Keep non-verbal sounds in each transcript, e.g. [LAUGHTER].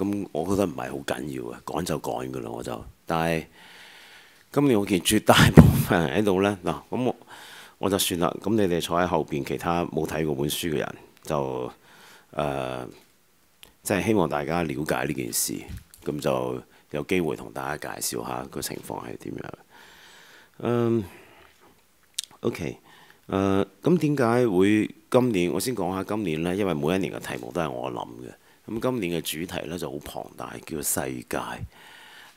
咁我覺得唔係好緊要啊，趕就趕噶啦，我就。但係今年我見絕大部分人喺度咧，嗱，咁我我就算啦。咁你哋坐喺後邊，其他冇睇過本書嘅人，就誒，即係希望大家了解呢件事，咁就有機會同大家介紹下個情況係點樣。嗯，OK，誒，咁點解會今年？我先講下今年咧，因為每一年嘅題目都係我諗嘅。咁今年嘅主題咧就好龐大，叫世界，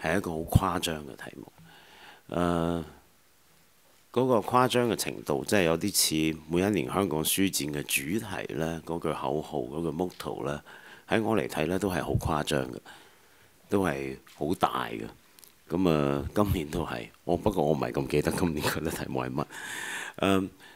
係一個好誇張嘅題目。誒，嗰個誇張嘅程度，即係有啲似每一年香港書展嘅主題咧，嗰句口號、嗰個 m o t o 咧，喺我嚟睇咧都係好誇張嘅，都係好大嘅。咁啊，今年都係我不過我唔係咁記得今年嗰啲題目係乜？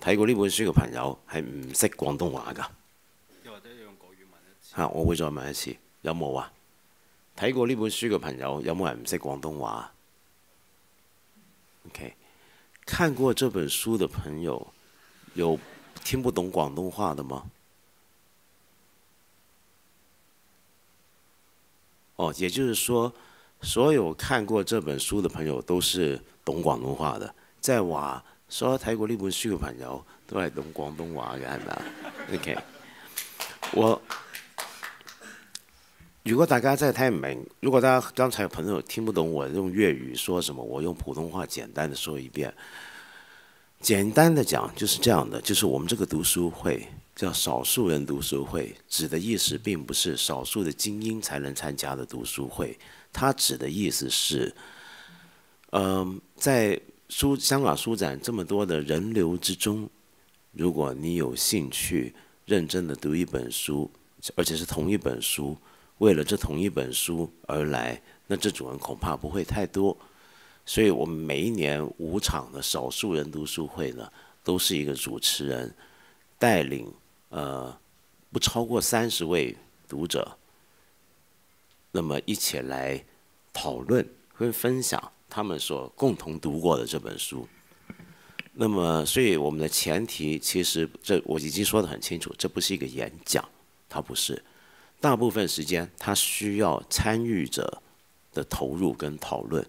睇過呢本書嘅朋友係唔識廣東話噶？又或者用國語問一次？嚇，我會再問一次，有冇啊？睇過呢本書嘅朋友有冇人唔識廣東話？OK，看過這本書的朋友有聽不懂廣東話的嗎？哦，也就是說，所有看過這本書的朋友都是懂廣東話的，在我。所有睇過呢本書嘅朋友都係懂廣東話嘅，係咪啊？OK，我如果大家在聽明，如果大家剛才朋友聽不懂我用粵語說什麼，我用普通話簡單的說一遍。簡單的講，就是這樣的，就是我們這個讀書會叫少數人讀書會，指的意思並不是少數的精英才能參加的讀書會，它指的意思是，嗯，在。书香港书展这么多的人流之中，如果你有兴趣认真的读一本书，而且是同一本书，为了这同一本书而来，那这种人恐怕不会太多。所以我们每一年五场的少数人读书会呢，都是一个主持人带领呃不超过三十位读者，那么一起来讨论和分享。他们所共同读过的这本书，那么，所以我们的前提其实这我已经说得很清楚，这不是一个演讲，它不是。大部分时间它需要参与者的投入跟讨论，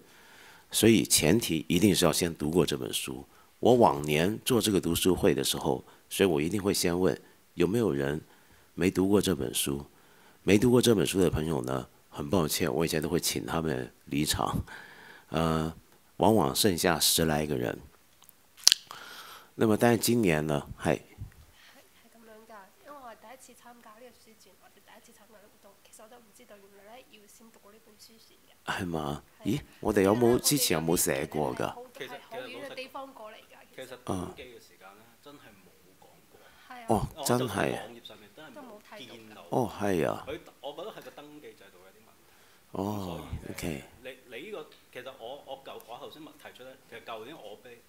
所以前提一定是要先读过这本书。我往年做这个读书会的时候，所以我一定会先问有没有人没读过这本书。没读过这本书的朋友呢，很抱歉，我以前都会请他们离场。呃，往往剩下十來個人。那么，但係今年呢？係係咁樣㗎，因為我第一次參加呢個書展，或者第一次參加呢個活動，其實我都唔知道呢要先讀過呢本書先嘅。係嘛？咦？我哋有冇之前有冇寫過㗎？其實嘅地方過嚟㗎。其實啊。哦，真係啊！我都冇睇到。哦，係啊。佢，我覺得係個登記制度有啲問題。哦，OK。你你呢其實我我舊我頭先提出咧，其實舊年我俾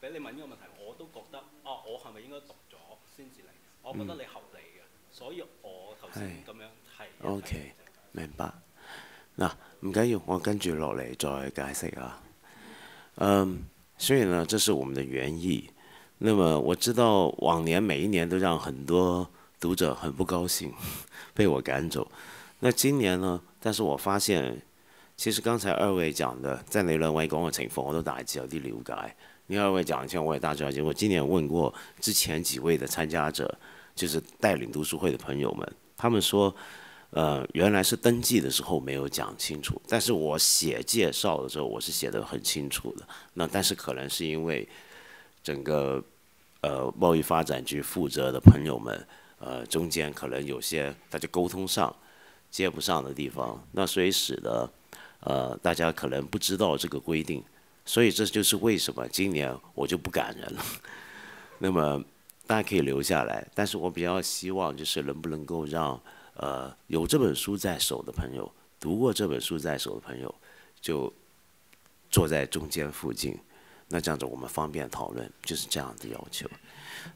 俾你問呢個問題，我都覺得啊，我係咪應該讀咗先至嚟？我覺得你合理嘅，所以我頭先咁樣。系。O K，明白。嗱，唔緊要，我跟住落嚟再解釋啊。嗯，所以呢，這是我們的原意。那么我知道往年每一年都讓很多讀者很不高兴，[LAUGHS] 被我赶走。那今年呢？但是我發現。其实刚才二位讲的，在内轮外公的情况，我都打一小滴了解。你二位讲一下，我也大致了解。我今年问过之前几位的参加者，就是带领读书会的朋友们，他们说，呃，原来是登记的时候没有讲清楚，但是我写介绍的时候，我是写的很清楚的。那但是可能是因为整个呃贸易发展局负责的朋友们，呃，中间可能有些大家沟通上接不上的地方，那所以使得。呃，大家可能不知道这个规定，所以这就是为什么今年我就不赶人了。[LAUGHS] 那么大家可以留下来，但是我比较希望就是能不能够让呃有这本书在手的朋友，读过这本书在手的朋友，就坐在中间附近，那这样子我们方便讨论，就是这样的要求。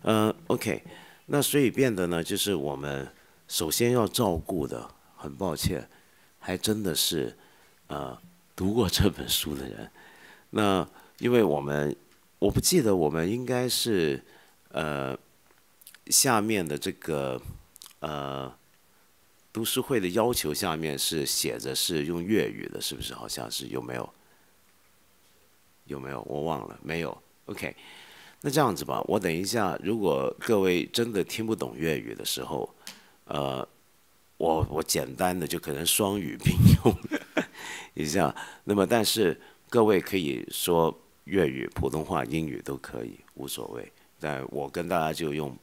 嗯，OK，那所以变得呢，就是我们首先要照顾的，很抱歉，还真的是。呃，读过这本书的人，那因为我们我不记得我们应该是呃下面的这个呃读书会的要求下面是写着是用粤语的，是不是？好像是有没有有没有？我忘了没有。OK，那这样子吧，我等一下，如果各位真的听不懂粤语的时候，呃，我我简单的就可能双语并用。你知啊？那么，但是各位可以说粤语、普通話、英語都可以，無所謂。但我跟大家就用，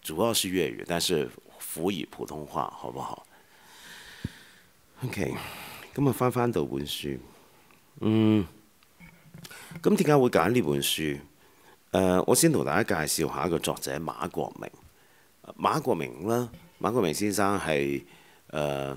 主要是粵語，但是辅以普通話，好唔好？OK，咁啊，翻翻到本書，嗯，咁點解會揀呢本書？誒，我先同大家介紹下一個作者馬國明。馬國明啦，馬國明先生係誒。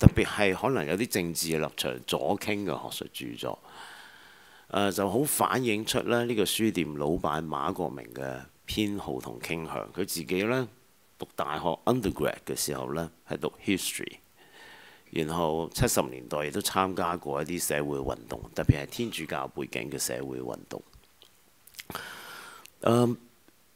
特別係可能有啲政治立場左傾嘅學術著作，誒就好反映出咧呢個書店老闆馬國明嘅偏好同傾向。佢自己咧讀大學 undergrad 嘅時候咧係讀 history，然後七十年代亦都參加過一啲社會運動，特別係天主教背景嘅社會運動。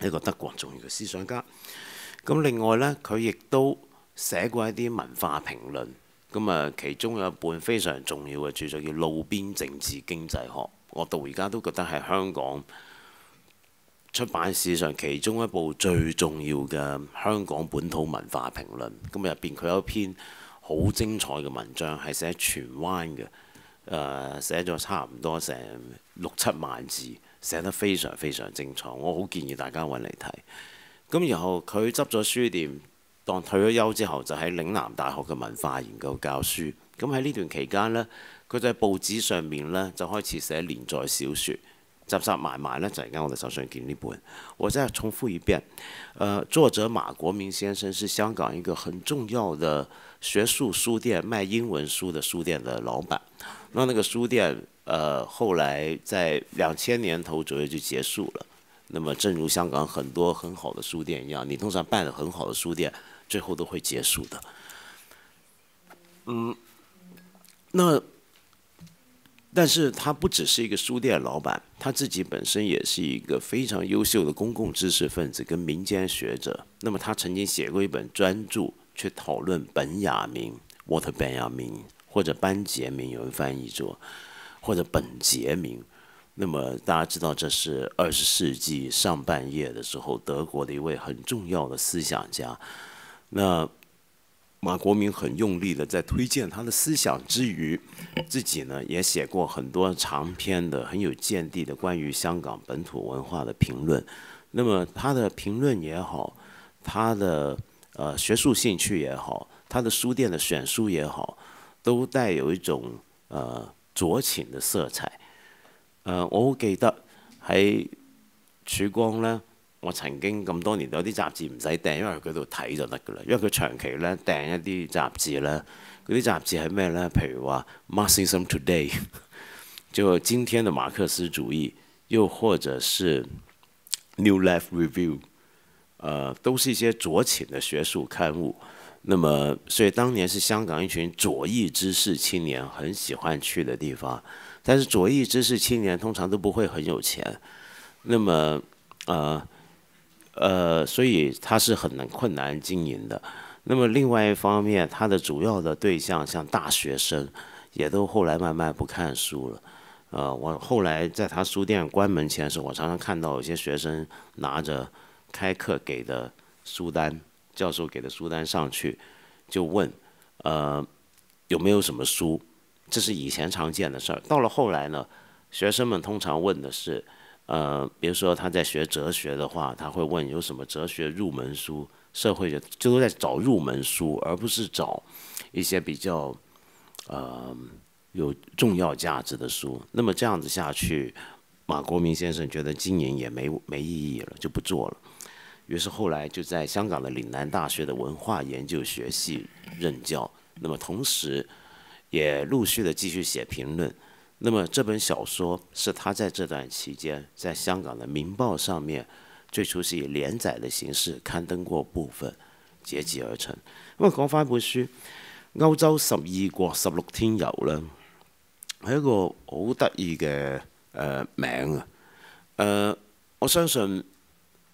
一個德國重要嘅思想家，咁另外呢，佢亦都寫過一啲文化評論，咁啊其中有一本非常重要嘅著作叫《路邊政治經濟學》，我到而家都覺得係香港出版史上其中一部最重要嘅香港本土文化評論。咁入邊佢有一篇好精彩嘅文章係寫荃灣嘅，誒寫咗差唔多成六七萬字。寫得非常非常精彩，我好建議大家揾嚟睇。咁然後佢執咗書店，當退咗休之後就喺嶺南大學嘅文化研究教書。咁喺呢段期間呢，佢就喺報紙上面呢，就開始寫連載小説，集集埋埋呢，就啱我哋手上見呢本。我再重複一遍，呃，作者馬國明先生是香港一個很重要的學術書店賣英文書的書店的老板，那那個書店。呃，后来在两千年头左右就结束了。那么，正如香港很多很好的书店一样，你通常办的很好的书店，最后都会结束的。嗯，那，但是他不只是一个书店老板，他自己本身也是一个非常优秀的公共知识分子跟民间学者。那么，他曾经写过一本专著，去讨论本雅明 （Walter Benjamin） 或者班杰明，有人翻译作。或者本杰明，那么大家知道这是二十世纪上半叶的时候德国的一位很重要的思想家。那马国明很用力的在推荐他的思想之余，自己呢也写过很多长篇的很有见地的关于香港本土文化的评论。那么他的评论也好，他的呃学术兴趣也好，他的书店的选书也好，都带有一种呃。左情的色彩，誒，我好記得喺曙光呢，我曾經咁多年有啲雜誌唔使訂，因為佢度睇就得噶啦。因為佢長期呢訂一啲雜誌呢，嗰啲雜誌係咩呢？譬如話《Marxism Today [LAUGHS]》，就今天的馬克思主義，又或者是《New l i f e Review》，都是一些左情的學術刊物。那么，所以当年是香港一群左翼知识青年很喜欢去的地方，但是左翼知识青年通常都不会很有钱，那么，呃，呃，所以他是很难困难经营的。那么，另外一方面，他的主要的对象像大学生，也都后来慢慢不看书了。呃，我后来在他书店关门前的时候，我常常看到有些学生拿着开课给的书单。教授给的书单上去，就问，呃，有没有什么书？这是以前常见的事儿。到了后来呢，学生们通常问的是，呃，比如说他在学哲学的话，他会问有什么哲学入门书？社会学，都在找入门书，而不是找一些比较，呃，有重要价值的书。那么这样子下去，马国明先生觉得经营也没没意义了，就不做了。於是後來就在香港的嶺南大學的文化研究學系任教，那麼同時也陸續的繼續寫評論。那麼這本小說是他在這段期間在香港的《明報》上面最初是以連載的形式刊登過部分《這集而成。咁啊講翻本書，《歐洲十二國十六天遊》啦，係一個好得意嘅诶名啊！誒我相信。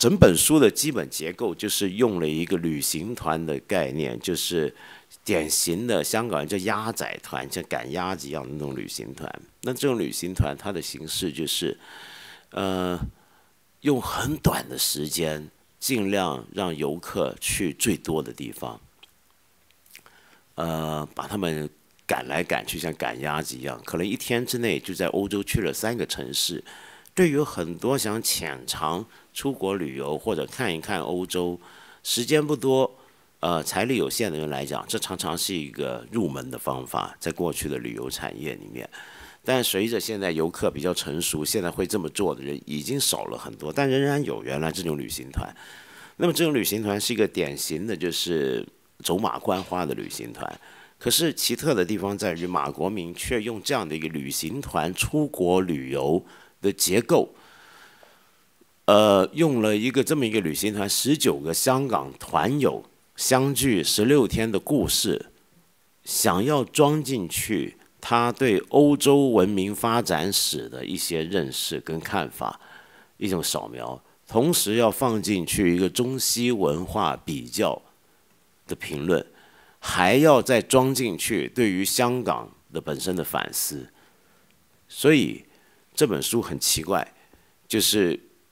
整本书的基本结构就是用了一个旅行团的概念，就是典型的香港人叫“鸭仔团”，像赶鸭子一样的那种旅行团。那这种旅行团，它的形式就是，呃，用很短的时间，尽量让游客去最多的地方，呃，把他们赶来赶去，像赶鸭子一样，可能一天之内就在欧洲去了三个城市。对于很多想浅尝。出国旅游或者看一看欧洲，时间不多，呃，财力有限的人来讲，这常常是一个入门的方法，在过去的旅游产业里面。但随着现在游客比较成熟，现在会这么做的人已经少了很多，但仍然有原来这种旅行团。那么这种旅行团是一个典型的，就是走马观花的旅行团。可是奇特的地方在于，马国明却用这样的一个旅行团出国旅游的结构。呃，用了一个这么一个旅行团，十九个香港团友相聚十六天的故事，想要装进去他对欧洲文明发展史的一些认识跟看法，一种扫描，同时要放进去一个中西文化比较的评论，还要再装进去对于香港的本身的反思，所以这本书很奇怪，就是。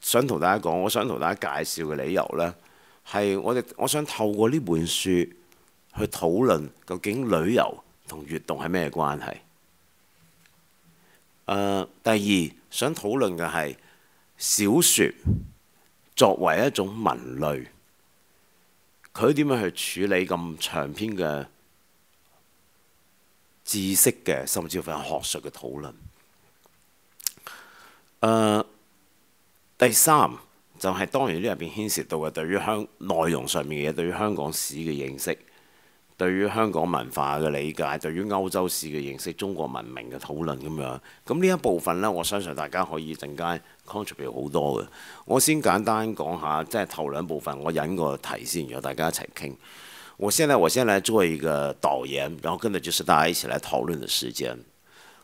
想同大家講，我想同大家介紹嘅理由咧，係我哋我想透過呢本書去討論究竟旅遊同閲讀係咩關係。誒，第二想討論嘅係小説作為一種文類，佢點樣去處理咁長篇嘅知識嘅，甚至乎係學術嘅討論。誒。第三就係當然呢，入邊牽涉到嘅對於香內容上面嘅嘢，對於香港史嘅認識，對於香港文化嘅理解，對於歐洲史嘅認識，中國文明嘅討論咁樣。咁呢一部分呢，我相信大家可以陣間 contribute 好多嘅。我先簡單講下，即係頭兩部分，我引個題先，然後大家一齊傾。我現在我先來做一個導言，然後跟住就是大家一齊來討論嘅時間。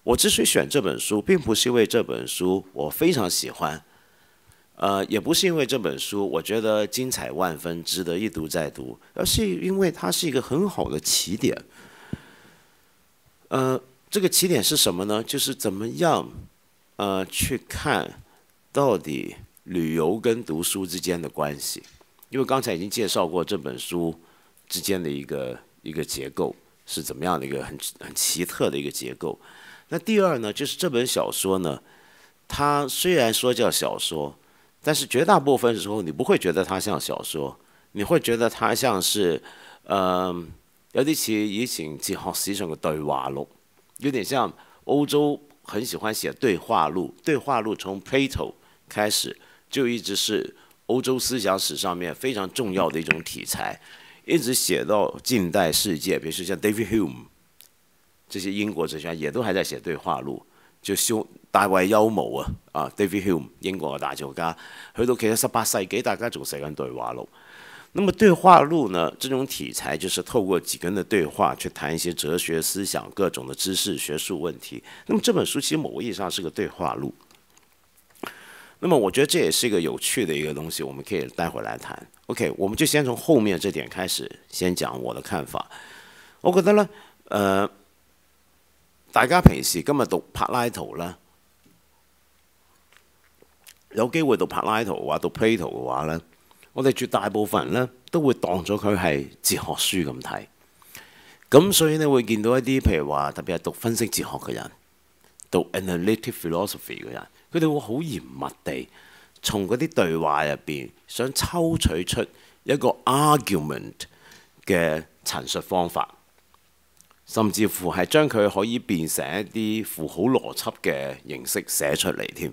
我之所以選這本書，並不是因為這本書我非常喜歡。呃，也不是因为这本书我觉得精彩万分，值得一读再读，而是因为它是一个很好的起点。呃，这个起点是什么呢？就是怎么样，呃，去看到底旅游跟读书之间的关系。因为刚才已经介绍过这本书之间的一个一个结构是怎么样的一个很很奇特的一个结构。那第二呢，就是这本小说呢，它虽然说叫小说。但是绝大部分时候，你不会觉得它像小说，你会觉得它像是，嗯，尤其是以《警记》《好先上的对话录，有点像欧洲很喜欢写对话录。对话录从培头开始，就一直是欧洲思想史上面非常重要的一种题材，一直写到近代世界，比如说像 David Hume 这些英国哲学，家也都还在写对话录，就修。大外妖谟啊，啊，David Hume，英国嘅大作家，去到其实十八世纪，大家仲时间对话录。那么对话录呢，这种题材就是透过几个人的对话，去谈一些哲学思想、各种的知识、学术问题。那么这本书其实某个意义上是个对话录。那么我觉得这也是一个有趣的一个东西，我们可以待会来谈。OK，我们就先从后面这点开始，先讲我的看法。我觉得呢，呃，大家平时今日读柏拉图啦。有機會讀柏拉圖話，讀 Plato 嘅話呢，我哋絕大部分人呢都會當咗佢係哲學書咁睇。咁所以你會見到一啲譬如話特別係讀分析哲學嘅人，讀 analytic philosophy 嘅人，佢哋會好嚴密地從嗰啲對話入邊想抽取出一個 argument 嘅陳述方法，甚至乎係將佢可以變成一啲符號邏輯嘅形式寫出嚟添。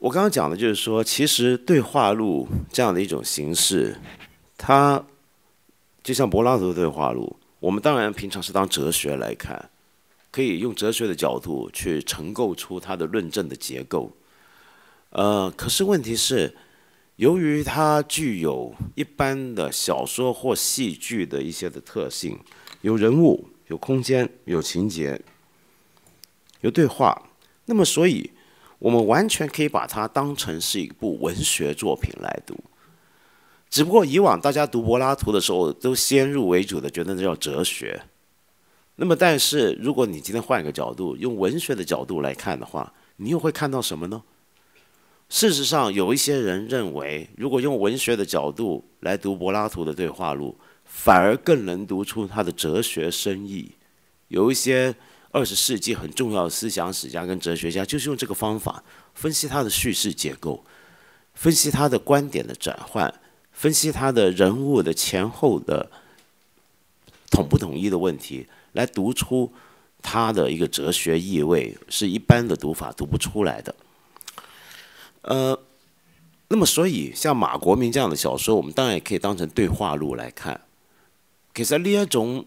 我刚刚讲的就是说，其实对话录这样的一种形式，它就像柏拉图的对话录，我们当然平常是当哲学来看，可以用哲学的角度去重构出它的论证的结构。呃，可是问题是，由于它具有一般的小说或戏剧的一些的特性，有人物、有空间、有情节、有对话，那么所以。我们完全可以把它当成是一部文学作品来读，只不过以往大家读柏拉图的时候，都先入为主的觉得这叫哲学。那么，但是如果你今天换一个角度，用文学的角度来看的话，你又会看到什么呢？事实上，有一些人认为，如果用文学的角度来读柏拉图的对话录，反而更能读出他的哲学深意。有一些。二十世纪很重要的思想史家跟哲学家，就是用这个方法分析他的叙事结构，分析他的观点的转换，分析他的人物的前后的统不统一的问题，来读出他的一个哲学意味，是一般的读法读不出来的。呃，那么所以像马国明这样的小说，我们当然也可以当成对话录来看，可是另一种。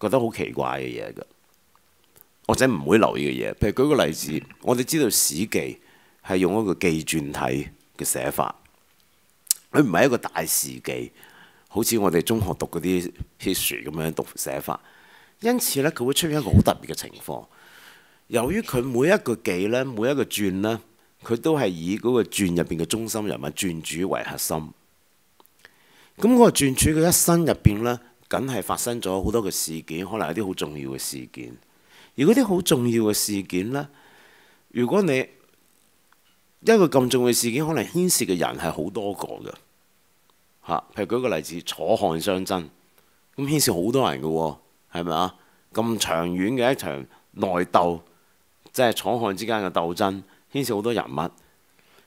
覺得好奇怪嘅嘢嘅，或者唔會留意嘅嘢。譬如舉個例子，我哋知道《史記》係用一個記傳體嘅寫法，佢唔係一個大事記，好似我哋中學讀嗰啲 history 咁樣讀寫法。因此咧，佢會出現一個好特別嘅情況。由於佢每一個記咧，每一個傳咧，佢都係以嗰個傳入邊嘅中心人物傳主為核心。咁嗰個傳主嘅一生入邊咧，梗係發生咗好多嘅事件，可能有啲好重要嘅事件。而嗰啲好重要嘅事件呢，如果你一個咁重嘅事件，可能牽涉嘅人係好多個嘅嚇。譬如舉個例子，楚漢相爭，咁牽涉好多人嘅喎，係咪啊？咁長遠嘅一場內鬥，即係楚漢之間嘅鬥爭，牽涉好多人物。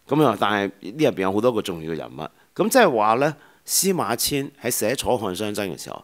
咁啊，但係呢入邊有好多個重要嘅人物。咁即係話呢，司馬遷喺寫楚漢相爭嘅時候。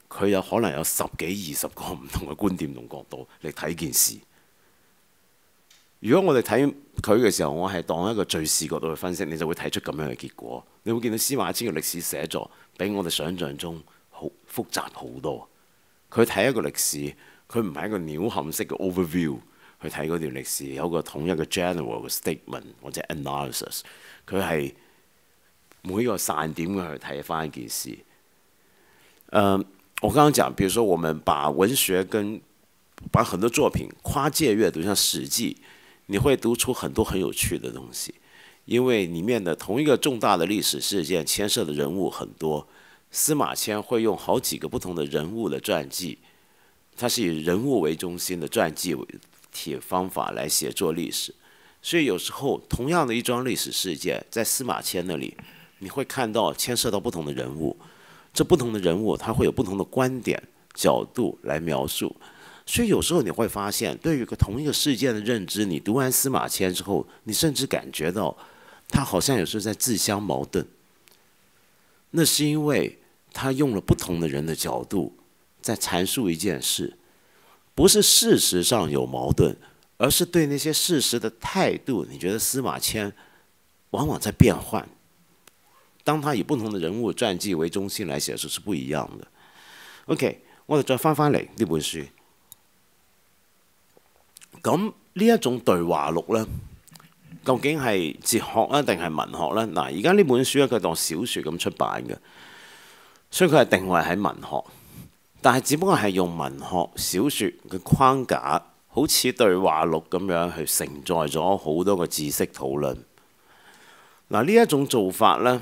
佢有可能有十幾二十個 [LAUGHS] 唔同嘅觀點同角度嚟睇件事。如果我哋睇佢嘅時候，我係當一個敘事角度去分析，你就會睇出咁樣嘅結果。你會見到司马迁嘅歷史寫作比我哋想象中好複雜好多。佢睇一個歷史，佢唔係一個鳥瞰式嘅 overview 去睇嗰段歷史，有個統一嘅 general 嘅 statement 或者 analysis。佢係每個散點嘅去睇翻一件事。誒。我刚刚讲，比如说，我们把文学跟把很多作品跨界阅读，像《史记》，你会读出很多很有趣的东西，因为里面的同一个重大的历史事件牵涉的人物很多，司马迁会用好几个不同的人物的传记，他是以人物为中心的传记为体方法来写作历史，所以有时候同样的一桩历史事件，在司马迁那里，你会看到牵涉到不同的人物。这不同的人物，他会有不同的观点、角度来描述，所以有时候你会发现，对于一个同一个事件的认知，你读完司马迁之后，你甚至感觉到他好像有时候在自相矛盾。那是因为他用了不同的人的角度在阐述一件事，不是事实上有矛盾，而是对那些事实的态度，你觉得司马迁往往在变换。当他以不同的人物传记为中心来写时，是不一样的。OK，我哋再翻翻嚟呢本书。咁呢一种对话录呢，究竟系哲学啊，定系文学呢？嗱，而家呢本书咧，佢当小说咁出版嘅，所以佢系定位喺文学，但系只不过系用文学小说嘅框架，好似对话录咁样去承载咗好多个知识讨论。嗱，呢一种做法呢。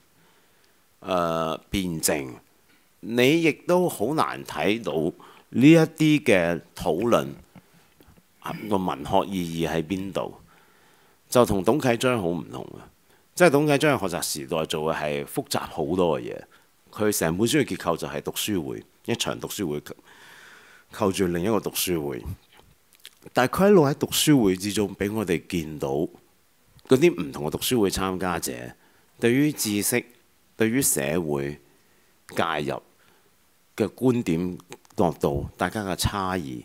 誒辯證，你亦都好難睇到呢一啲嘅討論個文學意義喺邊度？就同董啟章好唔同啊！即係董啟章喺學習時代做嘅係複雜好多嘅嘢，佢成本書嘅結構就係讀書會一場讀書會構住另一個讀書會，但係佢一路喺讀書會之中俾我哋見到嗰啲唔同嘅讀書會參加者對於知識。對於社會介入嘅觀點角度，大家嘅差異，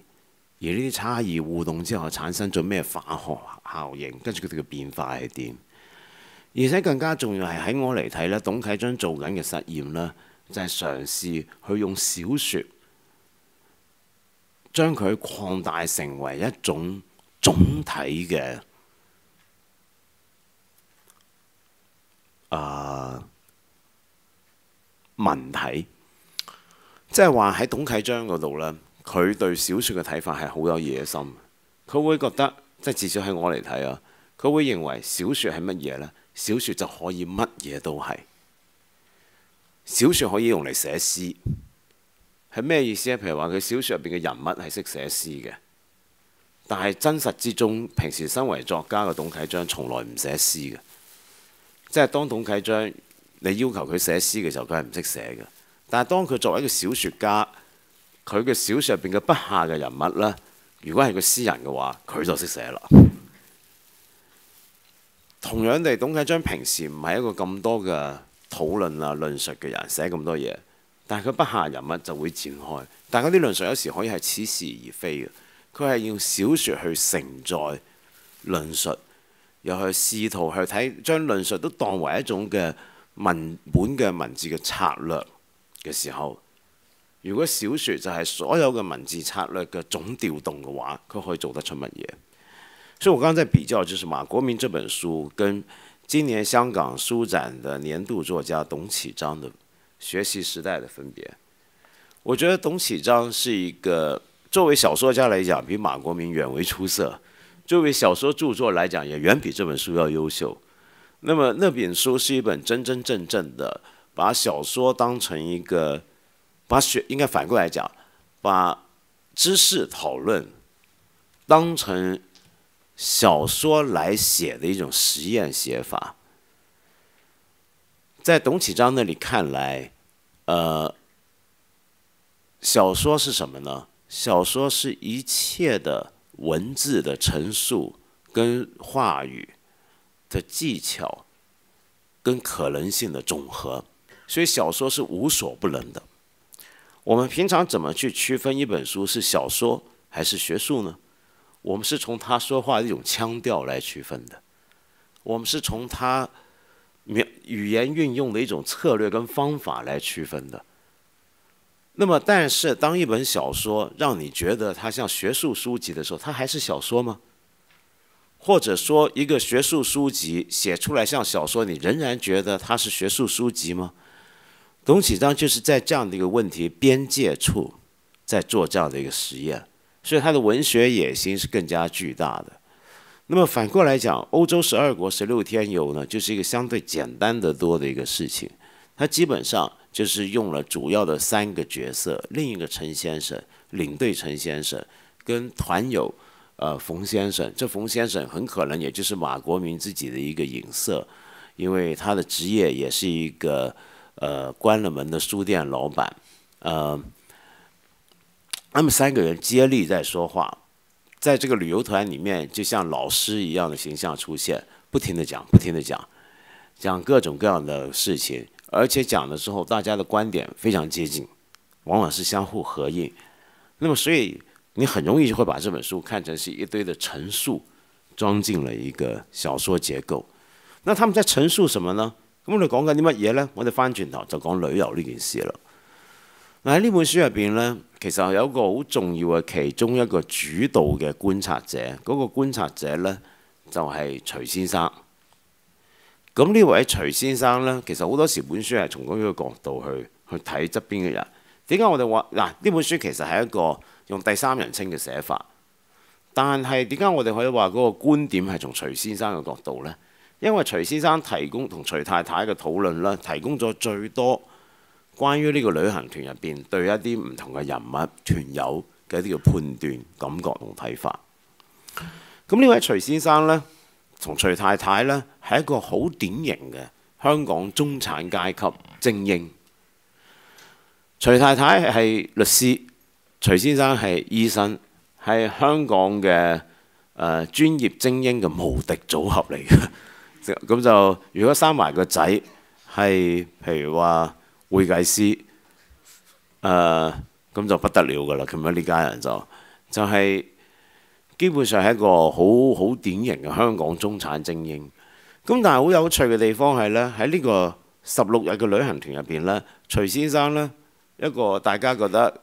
而呢啲差異互動之後產生咗咩化學效應，跟住佢哋嘅變化係點？而且更加重要係喺我嚟睇咧，董啟章做緊嘅實驗咧，就係嘗試去用小説將佢擴大成為一種總體嘅啊。文体，即係話喺董啟章嗰度咧，佢對小说嘅睇法係好有野心。佢會覺得，即係至少喺我嚟睇啊，佢會認為小说係乜嘢咧？小说就可以乜嘢都係。小说可以用嚟寫詩，係咩意思咧？譬如話佢小说入边嘅人物係識寫詩嘅，但係真實之中，平時身為作家嘅董啟章從來唔寫詩嘅。即係當董啟章。你要求佢寫詩嘅時候，佢係唔識寫嘅。但係當佢作為一個小説家，佢嘅小説入邊嘅筆下嘅人物咧，如果係個詩人嘅話，佢就識寫啦。同樣地，董啟章平時唔係一個咁多嘅討論啊、論述嘅人寫咁多嘢，但係佢筆下人物就會展開。但係嗰啲論述有時可以係似是而非嘅，佢係用小説去承載論述，又去試圖去睇將論述都當為一種嘅。文本嘅文字嘅策略嘅時候，如果小説就係所有嘅文字策略嘅總調動嘅話，佢可以做得出乜嘢？所以我剛才比較就是馬國明這本書，跟今年香港書展的年度作家董启章的《學習時代》的分別。我覺得董启章是一個作為小說家來講，比馬國明遠為出色；作為小說著作來講，也遠比這本書要優秀。那么那本书是一本真真正正的，把小说当成一个，把学应该反过来讲，把知识讨论当成小说来写的一种实验写法。在董启章那里看来，呃，小说是什么呢？小说是一切的文字的陈述跟话语。的技巧跟可能性的总和，所以小说是无所不能的。我们平常怎么去区分一本书是小说还是学术呢？我们是从他说话的一种腔调来区分的，我们是从他描语言运用的一种策略跟方法来区分的。那么，但是当一本小说让你觉得它像学术书籍的时候，它还是小说吗？或者说，一个学术书籍写出来像小说，你仍然觉得它是学术书籍吗？董启章就是在这样的一个问题边界处，在做这样的一个实验，所以他的文学野心是更加巨大的。那么反过来讲，《欧洲十二国十六天游》呢，就是一个相对简单的多的一个事情，它基本上就是用了主要的三个角色：另一个陈先生、领队陈先生跟团友。呃，冯先生，这冯先生很可能也就是马国明自己的一个影射，因为他的职业也是一个呃关了门的书店老板，呃，他们三个人接力在说话，在这个旅游团里面，就像老师一样的形象出现，不停的讲，不停的讲，讲各种各样的事情，而且讲的时候，大家的观点非常接近，往往是相互合印，那么所以。你很容易就会把這本書看成是一堆的陈述，裝进了一個小說结构。那他们在陈述什么呢？咁我哋講緊啲乜嘢呢？我哋翻轉頭就講旅遊呢件事啦。嗱喺呢本書入边呢，其實有一個好重要嘅其中一個主導嘅觀察者，嗰個觀察者呢，就係徐先生。咁呢位徐先生呢，其實好多時本書係從嗰個角度去去睇側邊嘅人。點解我哋話嗱？呢本書其實係一個。用第三人稱嘅寫法，但係點解我哋可以話嗰個觀點係從徐先生嘅角度呢？因為徐先生提供同徐太太嘅討論咧，提供咗最多關於呢個旅行團入邊對一啲唔同嘅人物團友嘅一啲嘅判斷、感覺同睇法。咁呢位徐先生呢，同徐太太呢，係一個好典型嘅香港中產階級精英。徐太太係律師。徐先生係醫生，係香港嘅誒專業精英嘅無敵組合嚟嘅。[LAUGHS] 咁就如果生埋個仔係譬如話會計師誒，咁就不得了噶啦。咁樣呢家人就就係基本上係一個好好典型嘅香港中產精英。咁但係好有趣嘅地方係咧，喺呢個十六日嘅旅行團入邊咧，徐先生咧一個大家覺得。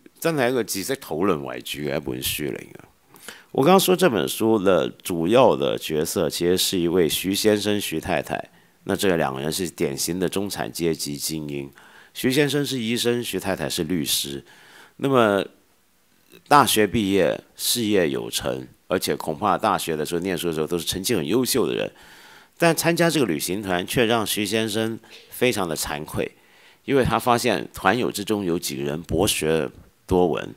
真系一个知識讨论为主嘅一本书嚟嘅。我刚刚说这本书的主要的角色其实是一位徐先生、徐太太。那这两个人是典型的中产阶级精英。徐先生是医生，徐太太是律师。那么大学毕业，事业有成，而且恐怕大学的时候念书的时候都是成绩很优秀的人。但参加这个旅行团，却让徐先生非常的惭愧，因为他发现团友之中有几个人博学多闻，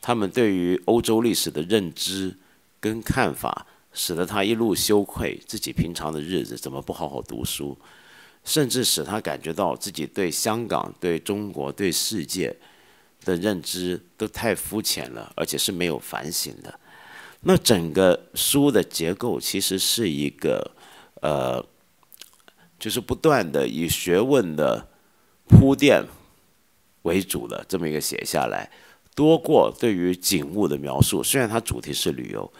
他们对于欧洲历史的认知跟看法，使得他一路羞愧自己平常的日子怎么不好好读书，甚至使他感觉到自己对香港、对中国、对世界的认知都太肤浅了，而且是没有反省的。那整个书的结构其实是一个，呃，就是不断的以学问的铺垫。为主的，这么一个写下来，多过对于景物的描述。虽然它主题是旅游，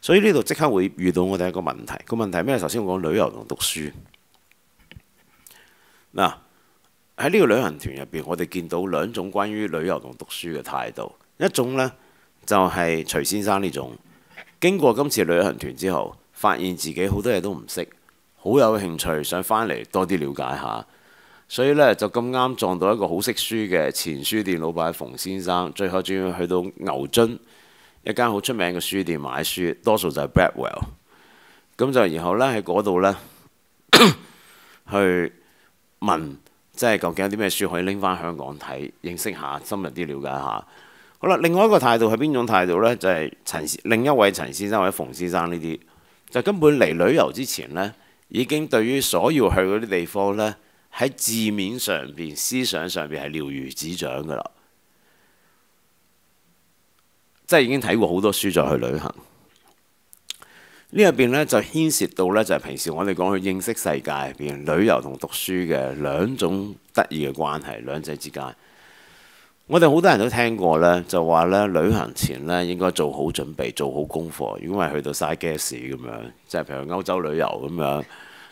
所以呢度即刻会遇到我哋一个问题。个问题咩？头先我讲旅游同读书。嗱，喺呢个旅行团入边，我哋见到两种关于旅游同读书嘅态度。一种呢，就系徐先生呢种，经过今次旅行团之后，发现自己好多嘢都唔识，好有兴趣想翻嚟多啲了解下。所以咧就咁啱撞到一個好識書嘅前書店老闆馮先生，最後仲要去到牛津一間好出名嘅書店買書，多數就係 Bradwell 咁就然後咧喺嗰度咧 [COUGHS] 去問，即係究竟有啲咩書可以拎翻香港睇，認識下深入啲了解下。好啦，另外一個態度係邊種態度咧？就係陳另一位陳先生或者馮先生呢啲就根本嚟旅遊之前咧已經對於所要去嗰啲地方咧。喺字面上邊、思想上邊係了如指掌噶啦，即係已經睇過好多書再去旅行。呢入邊咧就牽涉到咧就係平時我哋講去認識世界入邊，旅遊同讀書嘅兩種得意嘅關係，兩者之間。我哋好多人都聽過咧，就話咧旅行前咧應該做好準備、做好功課，如果唔係去到嘥 gas 咁樣，即係譬如歐洲旅遊咁樣。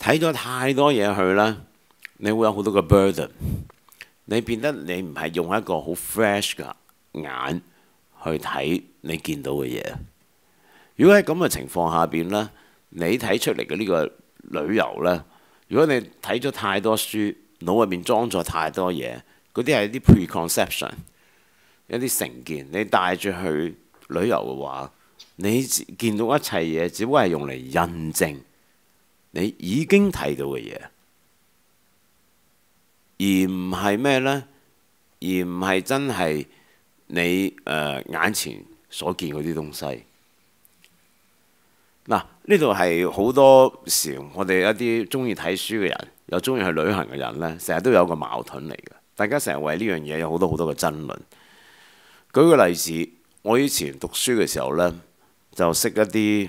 睇咗太多嘢去啦，你會有好多個 burden，你變得你唔係用一個好 fresh 嘅眼去睇你見到嘅嘢。如果喺咁嘅情況下邊咧，你睇出嚟嘅呢個旅遊咧，如果你睇咗太多書，腦入面裝咗太多嘢，嗰啲係啲 preconception，一啲成見。你帶住去旅遊嘅話，你見到一切嘢，只不過係用嚟印證。你已經睇到嘅嘢，而唔係咩呢？而唔係真係你誒眼前所見嗰啲東西。嗱，呢度係好多時，我哋一啲中意睇書嘅人，又中意去旅行嘅人呢，成日都有个個矛盾嚟嘅。大家成日为呢樣嘢有好多好多嘅爭論。舉個例子，我以前讀書嘅時候呢，就識一啲。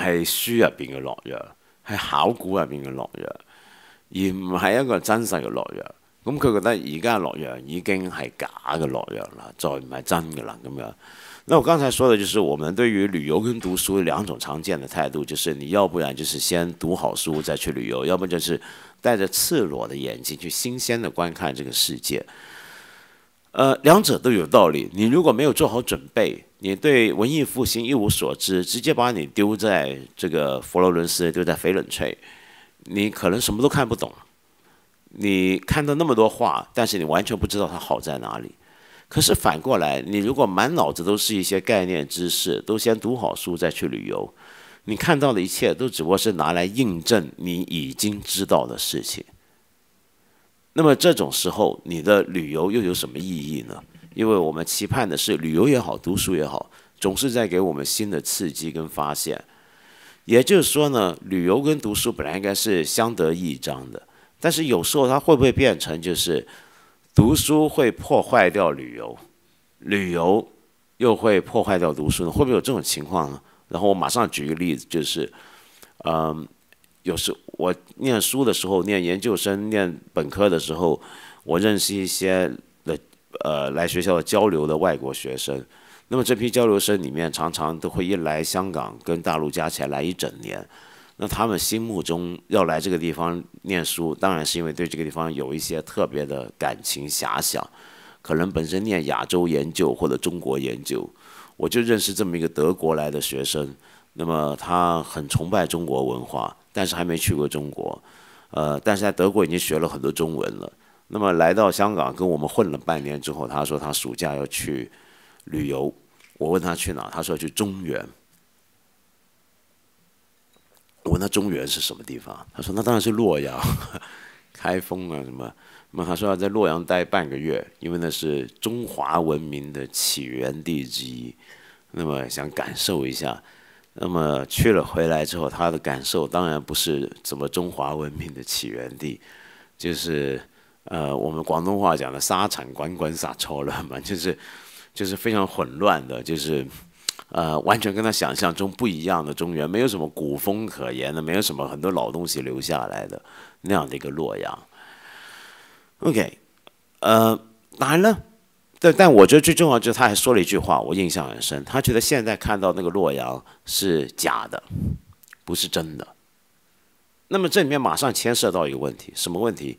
係書入邊嘅洛陽，係考古入邊嘅洛陽，而唔係一個真實嘅洛陽。咁佢覺得而家嘅洛陽已經係假嘅洛陽啦，再唔係真嘅啦咁樣。那我剛才說的，就是我們對於旅遊跟讀書兩種常見嘅態度，就是你要不然就是先讀好書再去旅遊，要不就是帶著赤裸的眼睛去新鮮的觀看这個世界。呃，兩者都有道理。你如果没有做好準備，你对文艺复兴一无所知，直接把你丢在这个佛罗伦斯，丢在翡冷翠，你可能什么都看不懂。你看到那么多画，但是你完全不知道它好在哪里。可是反过来，你如果满脑子都是一些概念知识，都先读好书再去旅游，你看到的一切都只不过是拿来印证你已经知道的事情。那么这种时候，你的旅游又有什么意义呢？因为我们期盼的是旅游也好，读书也好，总是在给我们新的刺激跟发现。也就是说呢，旅游跟读书本来应该是相得益彰的，但是有时候它会不会变成就是读书会破坏掉旅游，旅游又会破坏掉读书呢？会不会有这种情况呢？然后我马上举一个例子，就是嗯，有时我念书的时候，念研究生、念本科的时候，我认识一些。呃，来学校交流的外国学生，那么这批交流生里面，常常都会一来香港跟大陆加起来来一整年。那他们心目中要来这个地方念书，当然是因为对这个地方有一些特别的感情遐想。可能本身念亚洲研究或者中国研究，我就认识这么一个德国来的学生。那么他很崇拜中国文化，但是还没去过中国，呃，但是在德国已经学了很多中文了。那么来到香港，跟我们混了半年之后，他说他暑假要去旅游。我问他去哪，他说去中原。我问他中原是什么地方，他说那当然是洛阳、[LAUGHS] 开封啊什么。那么他说要在洛阳待半个月，因为那是中华文明的起源地之一。那么想感受一下。那么去了回来之后，他的感受当然不是什么中华文明的起源地，就是。呃，我们广东话讲的“沙场滚滚撒臭乱”嘛，[LAUGHS] 就是，就是非常混乱的，就是，呃，完全跟他想象中不一样的中原，没有什么古风可言的，没有什么很多老东西留下来的那样的一个洛阳。OK，呃，当然了，但但我觉得最重要就是他还说了一句话，我印象很深，他觉得现在看到那个洛阳是假的，不是真的。那么这里面马上牵涉到一个问题，什么问题？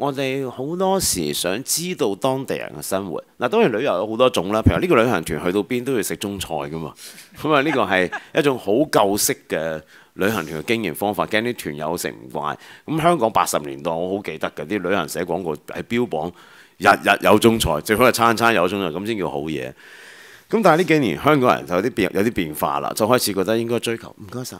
我哋好多時想知道當地人嘅生活。嗱，當然旅遊有好多種啦。譬如呢個旅行團去到邊都要食中菜噶嘛。[LAUGHS] 咁啊，呢個係一種好舊式嘅旅行團嘅經營方法，驚啲團友食唔慣。咁香港八十年代我好記得嘅，啲旅行社廣告係標榜日日有中菜，最好係餐餐有中菜，咁先叫好嘢。咁但係呢幾年香港人就有啲變有啲變化啦，就開始覺得應該追求。唔該晒，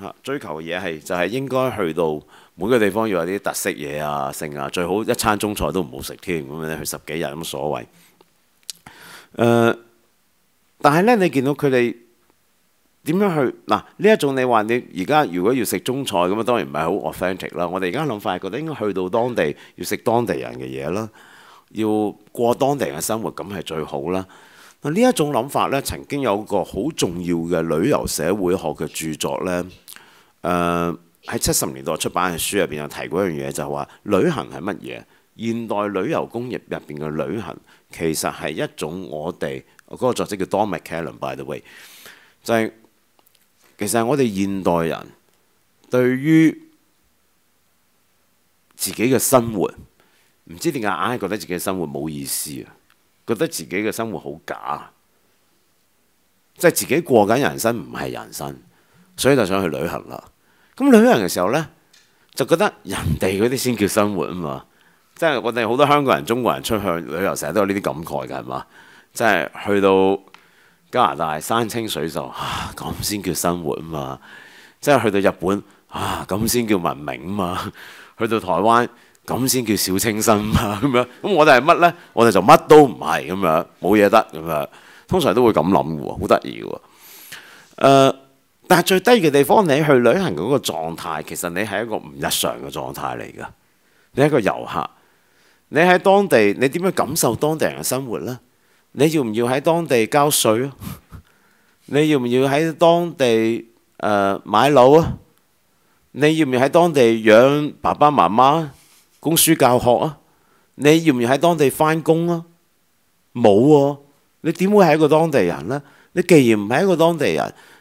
嚇，追求嘢係就係應該去到。每個地方要有啲特色嘢啊，剩啊，最好一餐中菜都唔好食添，咁樣去十幾日咁所謂？誒，但係咧，你見到佢哋點樣去嗱？呢一種你話你而家如果要食中菜咁啊，當然唔係好 authentic 啦。我哋而家諗法係覺得應該去到當地要食當地人嘅嘢啦，要過當地人嘅生活咁係最好啦。嗱，呢一種諗法咧，曾經有個好重要嘅旅遊社會學嘅著作咧，誒。喺七十年代出版嘅書入邊有提過一樣嘢，就係話旅行係乜嘢？現代旅遊工業入邊嘅旅行其實係一種我哋，嗰個作者叫 d o m i n c Allen，by the way，就係其實我哋現代人對於自己嘅生活，唔知點解硬係覺得自己嘅生活冇意思啊，覺得自己嘅生活好假，即係自己過緊人生唔係人生，所以就想去旅行啦。咁旅行嘅時候呢，就覺得人哋嗰啲先叫生活啊嘛！即係我哋好多香港人、中國人出去旅遊，成日都有呢啲感慨嘅，係嘛？即係去到加拿大山清水秀，啊咁先叫生活啊嘛！即係去到日本，啊咁先叫文明啊嘛！去到台灣，咁先叫小清新啊嘛！咁樣咁我哋係乜呢？我哋就乜都唔係咁樣，冇嘢得咁樣。通常都會咁諗嘅喎，好得意嘅喎。但係最低嘅地方，你去旅行嗰個狀態，其實你係一個唔日常嘅狀態嚟噶。你系一個遊客，你喺當地你點樣感受當地人嘅生活咧？你要唔要喺當地交税啊？[LAUGHS] 你要唔要喺當地誒買樓啊？你要唔要喺當地養爸爸媽媽、供書教學啊？你要唔要喺當地翻工啊？冇喎，你點會係一個當地人咧？你既然唔係一個當地人。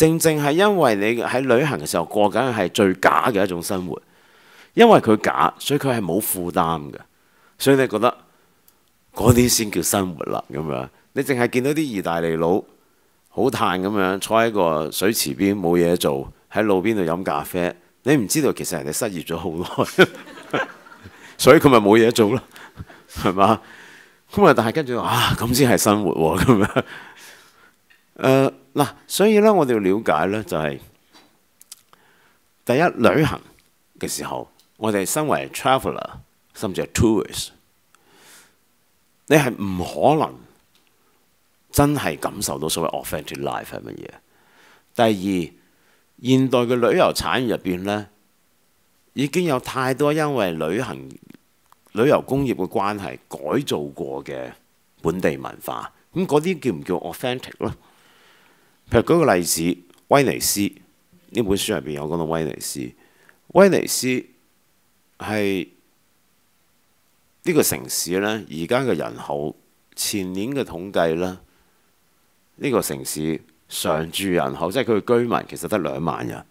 正正係因為你喺旅行嘅時候過緊係最假嘅一種生活，因為佢假，所以佢係冇負擔嘅，所以你覺得嗰啲先叫生活啦咁樣。你淨係見到啲意大利佬好攤咁樣坐喺個水池邊冇嘢做，喺路邊度飲咖啡，你唔知道其實人哋失業咗好耐，[LAUGHS] 所以佢咪冇嘢做咯，係嘛？咁啊，但係跟住啊，咁先係生活喎咁樣，誒。嗱，所以咧，我哋要了解咧，就係第一，旅行嘅時候，我哋身為 traveler 甚至 tourist，你係唔可能真係感受到所謂 authentic life 係乜嘢。第二，現代嘅旅遊產業入邊咧，已經有太多因為旅行旅遊工業嘅關係改造過嘅本地文化，咁嗰啲叫唔叫 authentic 咧？譬如嗰個例子，威尼斯呢本書入邊有講到威尼斯。威尼斯係呢個城市呢，而家嘅人口，前年嘅統計呢，呢個城市常住人口，即係佢嘅居民，其實得兩萬人。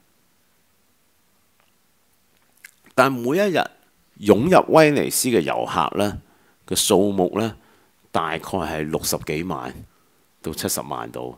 但每一日湧入威尼斯嘅遊客呢，嘅數目呢，大概係六十幾萬到七十萬度。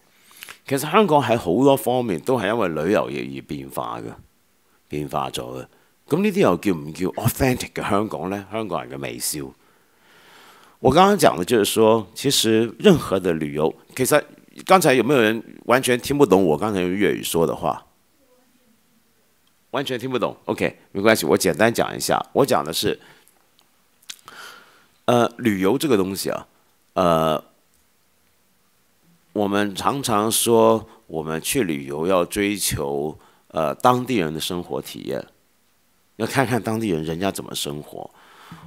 其實香港喺好多方面都係因為旅遊業而變化嘅，變化咗嘅。咁呢啲又叫唔叫 authentic 嘅香港呢？香港人嘅微笑。我剛剛講嘅就是說，其實任何的旅遊，其實剛才有冇人完全聽不懂我剛才用粵語說的話？完全聽不懂，OK，没關系，我簡單講一下。我講的是，呃，旅遊這個東西啊，呃。我们常常说，我们去旅游要追求呃当地人的生活体验，要看看当地人人家怎么生活。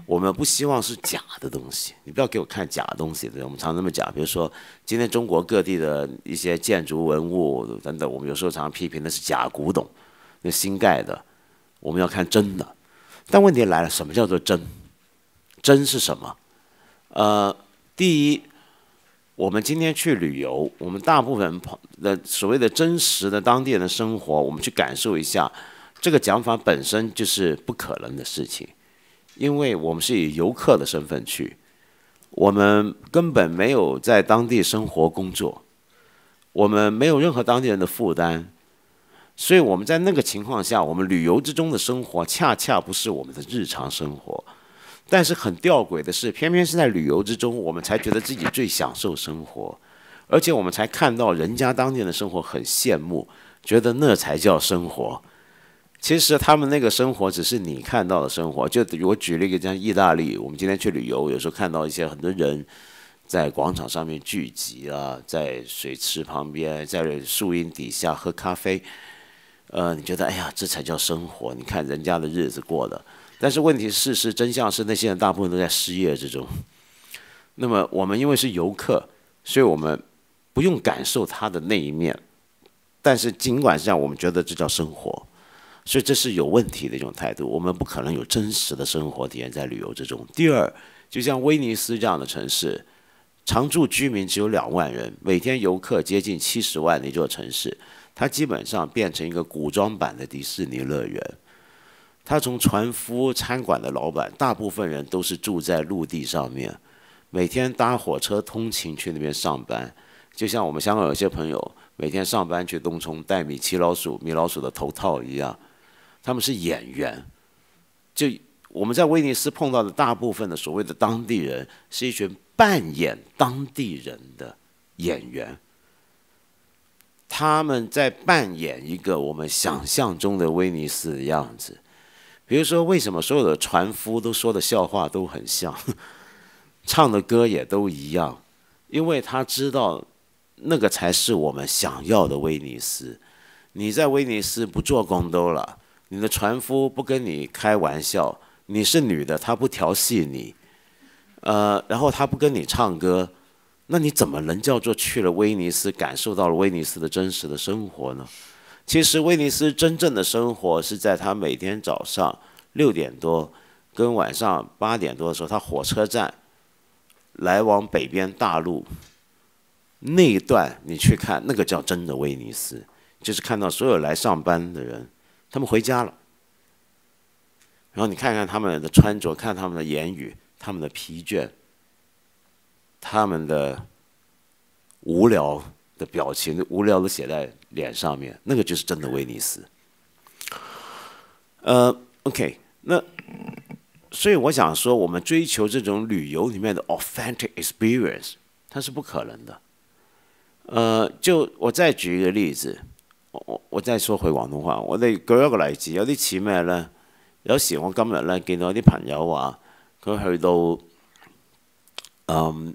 我们不希望是假的东西，你不要给我看假东西。对，我们常这么讲，比如说今天中国各地的一些建筑文物等等，我们有时候常批评的是假古董，那新盖的，我们要看真的。但问题来了，什么叫做真？真是什么？呃，第一。我们今天去旅游，我们大部分朋的所谓的真实的当地人的生活，我们去感受一下，这个讲法本身就是不可能的事情，因为我们是以游客的身份去，我们根本没有在当地生活工作，我们没有任何当地人的负担，所以我们在那个情况下，我们旅游之中的生活，恰恰不是我们的日常生活。但是很吊诡的是，偏偏是在旅游之中，我们才觉得自己最享受生活，而且我们才看到人家当地的生活很羡慕，觉得那才叫生活。其实他们那个生活只是你看到的生活，就等于我举了一个像意大利，我们今天去旅游，有时候看到一些很多人在广场上面聚集啊，在水池旁边，在树荫底下喝咖啡，呃，你觉得哎呀，这才叫生活？你看人家的日子过的。但是问题事实真相是，那些人大部分都在失业之中。那么我们因为是游客，所以我们不用感受他的那一面。但是尽管是这样，我们觉得这叫生活，所以这是有问题的一种态度。我们不可能有真实的生活体验在旅游之中。第二，就像威尼斯这样的城市，常住居民只有两万人，每天游客接近七十万，的一座城市它基本上变成一个古装版的迪士尼乐园。他从船夫、餐馆的老板，大部分人都是住在陆地上面，每天搭火车通勤去那边上班，就像我们香港有些朋友每天上班去东冲戴米奇老鼠米老鼠的头套一样，他们是演员。就我们在威尼斯碰到的大部分的所谓的当地人，是一群扮演当地人的演员，他们在扮演一个我们想象中的威尼斯的样子。比如说，为什么所有的船夫都说的笑话都很像，[LAUGHS] 唱的歌也都一样？因为他知道，那个才是我们想要的威尼斯。你在威尼斯不做工都了，你的船夫不跟你开玩笑，你是女的，他不调戏你，呃，然后他不跟你唱歌，那你怎么能叫做去了威尼斯，感受到了威尼斯的真实的生活呢？其实威尼斯真正的生活是在他每天早上六点多，跟晚上八点多的时候，他火车站来往北边大陆那一段，你去看，那个叫真的威尼斯，就是看到所有来上班的人，他们回家了，然后你看看他们的穿着，看他们的言语，他们的疲倦，他们的无聊的表情，无聊的写在。脸上面，那个就是真的威尼斯。呃，OK，那所以我想说，我们追求这种旅游里面的 authentic experience，它是不可能的。呃，就我再举一个例子，我我我真係說去黃洞我哋舉一个例子，有啲似咩呢？有时我今日呢，见到啲朋友話，佢去到，嗯。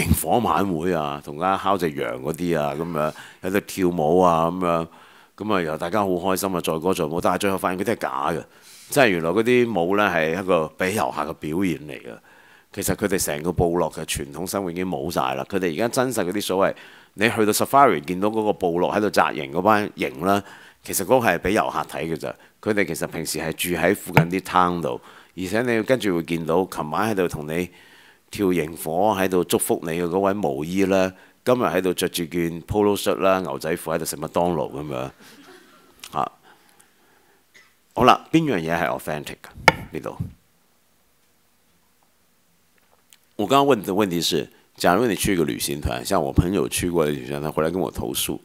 營火晚會啊，同家烤只羊嗰啲啊，咁樣喺度跳舞啊，咁樣咁啊又大家好開心啊，再歌再舞，但係最後發現佢哋係假嘅，即係原來嗰啲舞咧係一個俾遊客嘅表演嚟嘅。其實佢哋成個部落嘅傳統生活已經冇曬啦。佢哋而家真實嗰啲所謂你去到 Safari 見到嗰個部落喺度扎營嗰班營啦，其實嗰個係俾遊客睇嘅咋。佢哋其實平時係住喺附近啲 town 度，而且你跟住會見到琴晚喺度同你。跳營火喺度祝福你嘅嗰位巫衣啦，今日喺度着住件 polo shirt 啦，牛仔褲喺度食麥當勞咁樣嚇。好啦，邊样嘢係 authentic，呢度？我剛剛問嘅問題是，假如你去個旅行團，像我朋友去過嘅旅行，他回來跟我投訴，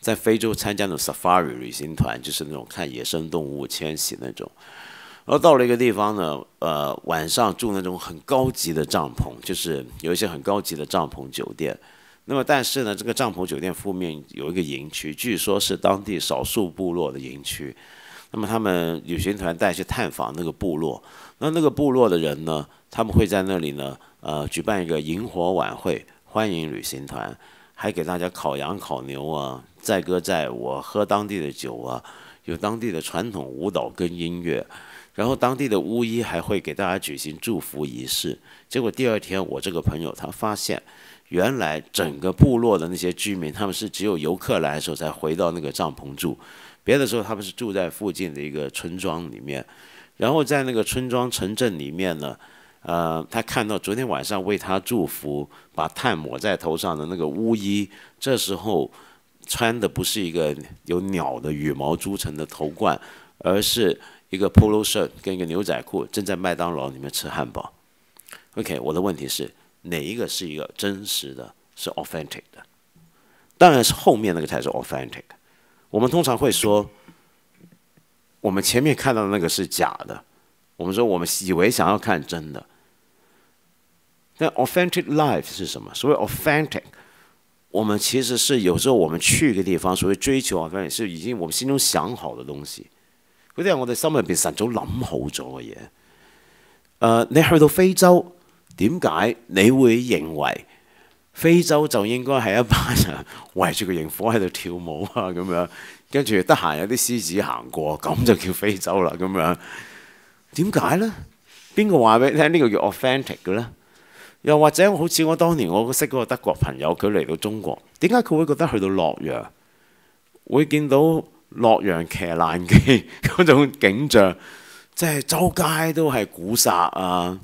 在非洲參加那種 safari 旅行團，就是那種看野生動物遷徙那種。然后到了一个地方呢，呃，晚上住那种很高级的帐篷，就是有一些很高级的帐篷酒店。那么，但是呢，这个帐篷酒店附面有一个营区，据说是当地少数部落的营区。那么，他们旅行团带去探访那个部落。那那个部落的人呢，他们会在那里呢，呃，举办一个萤火晚会，欢迎旅行团，还给大家烤羊、烤牛啊，载歌载舞，喝当地的酒啊，有当地的传统舞蹈跟音乐。然后当地的巫医还会给大家举行祝福仪式。结果第二天，我这个朋友他发现，原来整个部落的那些居民，他们是只有游客来的时候才回到那个帐篷住，别的时候他们是住在附近的一个村庄里面。然后在那个村庄城镇里面呢，呃，他看到昨天晚上为他祝福、把炭抹在头上的那个巫医，这时候穿的不是一个有鸟的羽毛织成的头冠，而是。一个 polo shirt 跟一个牛仔裤正在麦当劳里面吃汉堡。OK，我的问题是哪一个是一个真实的是 authentic 的？当然是后面那个才是 authentic。我们通常会说，我们前面看到的那个是假的。我们说我们以为想要看真的。那 authentic life 是什么？所谓 authentic，我们其实是有时候我们去一个地方，所谓追求 authentic 是已经我们心中想好的东西。嗰啲係我哋心入边神早諗好咗嘅嘢。誒，你去到非洲，點解你會認為非洲就應該係一班人圍住個萤火喺度跳舞啊？咁樣，跟住得閒有啲獅子行過，咁就叫非洲啦？咁樣，點解呢？邊個話俾你聽呢個叫 authentic 嘅咧？又或者好似我當年我識嗰個德國朋友，佢嚟到中國，點解佢會覺得去到洛阳會見到？《洛陽騎難記》[LAUGHS] 嗰種景象，即係周街都係古刹啊，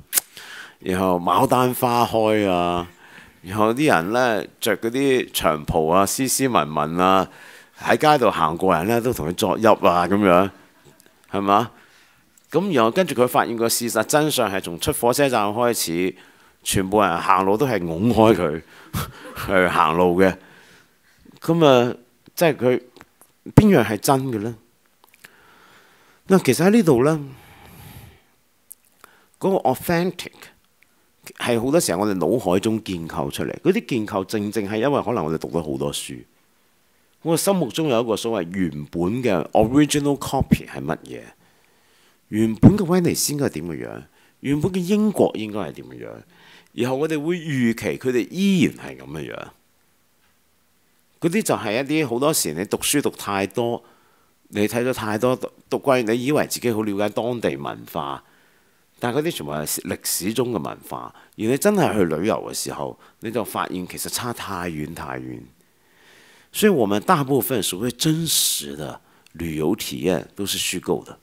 然後牡丹花開啊，然后啲人咧着嗰啲長袍啊，斯斯文文啊，喺街度行過人咧都同佢作揖啊咁樣，係嘛？咁然後跟住佢發現個事實真相係從出火車站開始，全部人行路都係拱開佢 [LAUGHS] 去行路嘅，咁啊，即係佢。邊樣係真嘅咧？嗱，其實喺呢度咧，嗰個 authentic 係好多時候我哋腦海中建構出嚟，嗰啲建構正正係因為可能我哋讀咗好多書，我心目中有一個所謂原本嘅 original copy 係乜嘢？原本嘅威尼斯應該點嘅樣？原本嘅英國應該係點嘅樣？然後我哋會預期佢哋依然係咁嘅樣。嗰啲就係一啲好多時你讀書讀太多，你睇咗太多讀讀關於你以為自己好了解當地文化，但係嗰啲全部係歷史中嘅文化，而你真係去旅遊嘅時候，你就發現其實差太遠太遠。所以我們大部分所謂真實嘅旅遊體驗都是虛構的，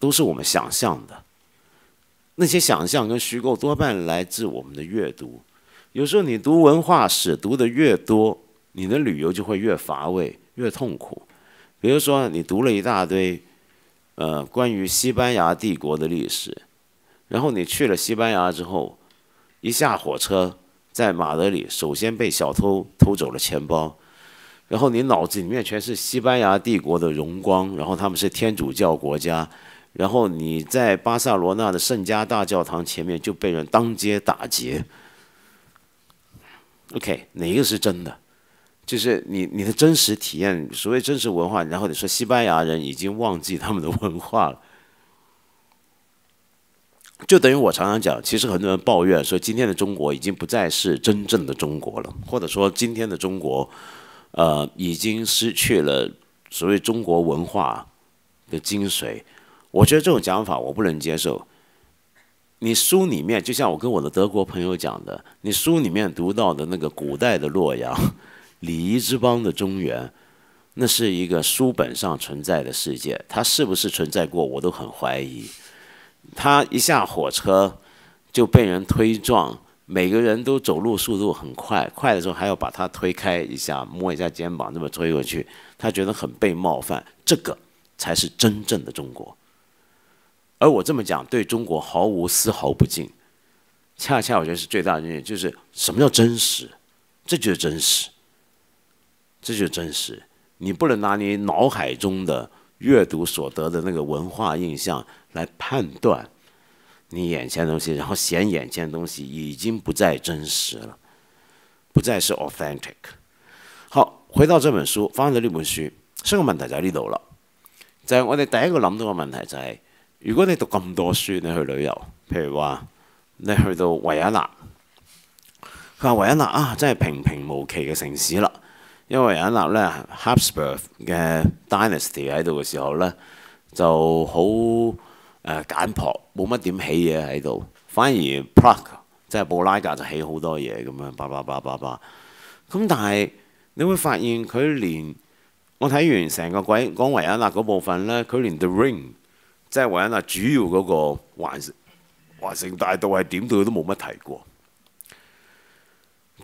都是我們想象的。那些想象跟虛構多半來自我們的閱讀，有時候你讀文化史讀得越多。你的旅游就会越乏味越痛苦，比如说你读了一大堆，呃，关于西班牙帝国的历史，然后你去了西班牙之后，一下火车在马德里，首先被小偷偷走了钱包，然后你脑子里面全是西班牙帝国的荣光，然后他们是天主教国家，然后你在巴塞罗那的圣家大教堂前面就被人当街打劫，OK，哪个是真的？就是你，你的真实体验，所谓真实文化。然后你说西班牙人已经忘记他们的文化了，就等于我常常讲，其实很多人抱怨说，今天的中国已经不再是真正的中国了，或者说今天的中国，呃，已经失去了所谓中国文化，的精髓。我觉得这种讲法我不能接受。你书里面，就像我跟我的德国朋友讲的，你书里面读到的那个古代的洛阳。礼仪之邦的中原，那是一个书本上存在的世界。它是不是存在过，我都很怀疑。他一下火车就被人推撞，每个人都走路速度很快，快的时候还要把他推开一下，摸一下肩膀，那么推过去，他觉得很被冒犯。这个才是真正的中国。而我这么讲，对中国毫无丝毫不敬，恰恰我觉得是最大的因，就是什么叫真实，这就是真实。这就真实，你不能拿你脑海中的阅读所得的那个文化印象来判断你眼前东西，然后嫌眼前东西已经不再真实了，不再是 authentic。好，回到这本书，翻到呢本书，所以个问题就喺呢度啦，就系我哋第一个谂到嘅问题就系，如果你读咁多书，你去旅游，譬如话你去到维也纳，佢话维也纳啊，真系平平无奇嘅城市啦。因為維也納咧，Habsburg 嘅 Dynasty 喺度嘅時候咧，就好誒簡朴，冇乜點起嘢喺度，反而 Prague 即係布拉格就起好多嘢咁樣，叭叭叭叭叭。咁但係，你会发现佢連我睇完成個鬼講維也納嗰部分咧，佢連 The Ring 即係維也納主要嗰個環環城大道係點對佢都冇乜提過。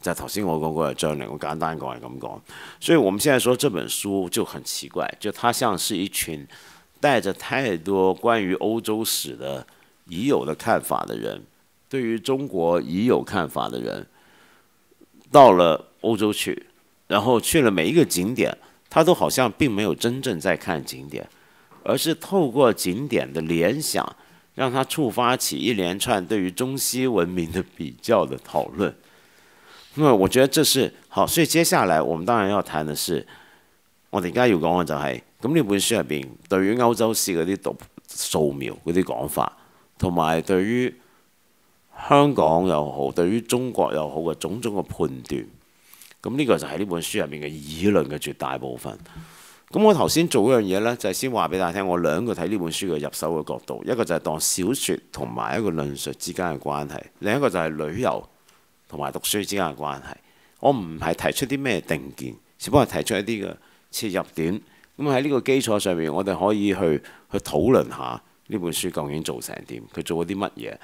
在头先我讲过，就宁，我简单讲，系咁讲。所以我们现在说这本书就很奇怪，就它像是一群带着太多关于欧洲史的已有的看法的人，对于中国已有看法的人，到了欧洲去，然后去了每一个景点，他都好像并没有真正在看景点，而是透过景点的联想，让他触发起一连串对于中西文明的比较的讨论。因為我覺得这是好，所以接下來我们当然要談的是，我哋而家要講嘅就係咁呢本書入边對於歐洲史嗰啲讀素描嗰啲講法，同埋對於香港又好，對於中國又好嘅種種嘅判斷，咁呢個就係呢本書入面嘅議論嘅絕大部分。咁我頭先做一樣嘢呢，就係先話俾大家聽，我兩個睇呢本書嘅入手嘅角度，一個就係當小説同埋一個論述之間嘅關係，另一個就係旅遊。同埋讀書之間嘅關係，我唔係提出啲咩定見，只不過提出一啲嘅切入點。咁喺呢個基礎上面，我哋可以去去討論下呢本書究竟做成點，佢做咗啲乜嘢？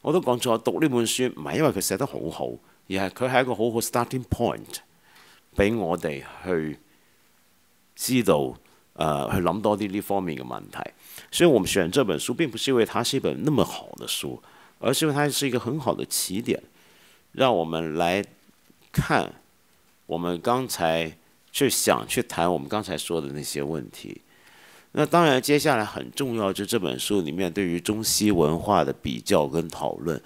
我都講咗，讀呢本書唔係因為佢寫得好好，而係佢係一個好好 starting point，俾我哋去知道誒去諗多啲呢方面嘅問題。所以我們選這本書，并不是因为它是一本那么好的書，而是因为它是一個很好的起点。让我们来看我们刚才去想去谈我们刚才说的那些问题。那当然，接下来很重要就是这本书里面对于中西文化的比较跟讨论。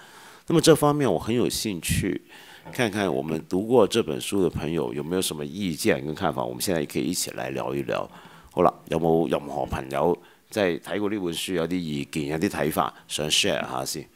那么这方面我很有兴趣，看看我们读过这本书的朋友有没有什么意见跟看法。我们现在也可以一起来聊一聊。好了，有冇有冇朋友在睇过呢本书有啲意见有啲睇法想 share 下先？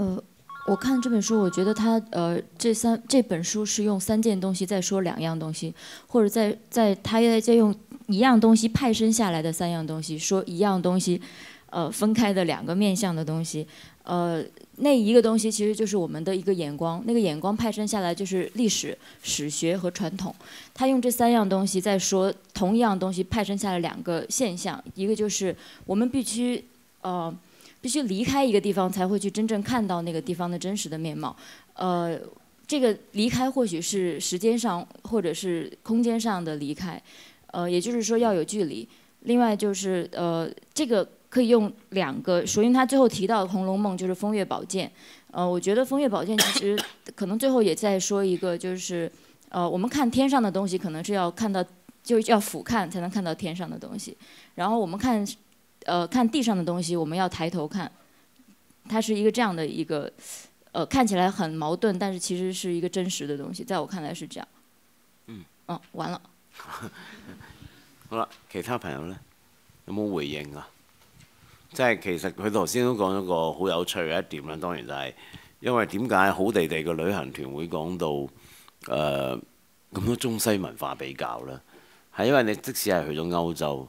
呃，我看这本书，我觉得他呃，这三这本书是用三件东西在说两样东西，或者在在他再在用一样东西派生下来的三样东西说一样东西，呃，分开的两个面向的东西，呃，那一个东西其实就是我们的一个眼光，那个眼光派生下来就是历史、史学和传统，他用这三样东西在说同一样东西派生下来两个现象，一个就是我们必须呃。必须离开一个地方，才会去真正看到那个地方的真实的面貌。呃，这个离开或许是时间上，或者是空间上的离开。呃，也就是说要有距离。另外就是呃，这个可以用两个，首先他最后提到《红楼梦》就是《风月宝鉴》。呃，我觉得《风月宝鉴》其实可能最后也在说一个，就是呃，我们看天上的东西，可能是要看到，就是要俯瞰才能看到天上的东西。然后我们看。呃，看地上的东西，我们要抬头看，它是一个这样的，一个，呃，看起来很矛盾，但是其实是一个真实的东西，在我看来是这样。嗯。完了。[LAUGHS] 好啦，其他朋友呢？有冇回应啊？即係其實佢頭先都講咗個好有趣嘅一點啦，當然就係因為點解好地地嘅旅行團會講到誒咁多中西文化比較咧？係因為你即使係去咗歐洲。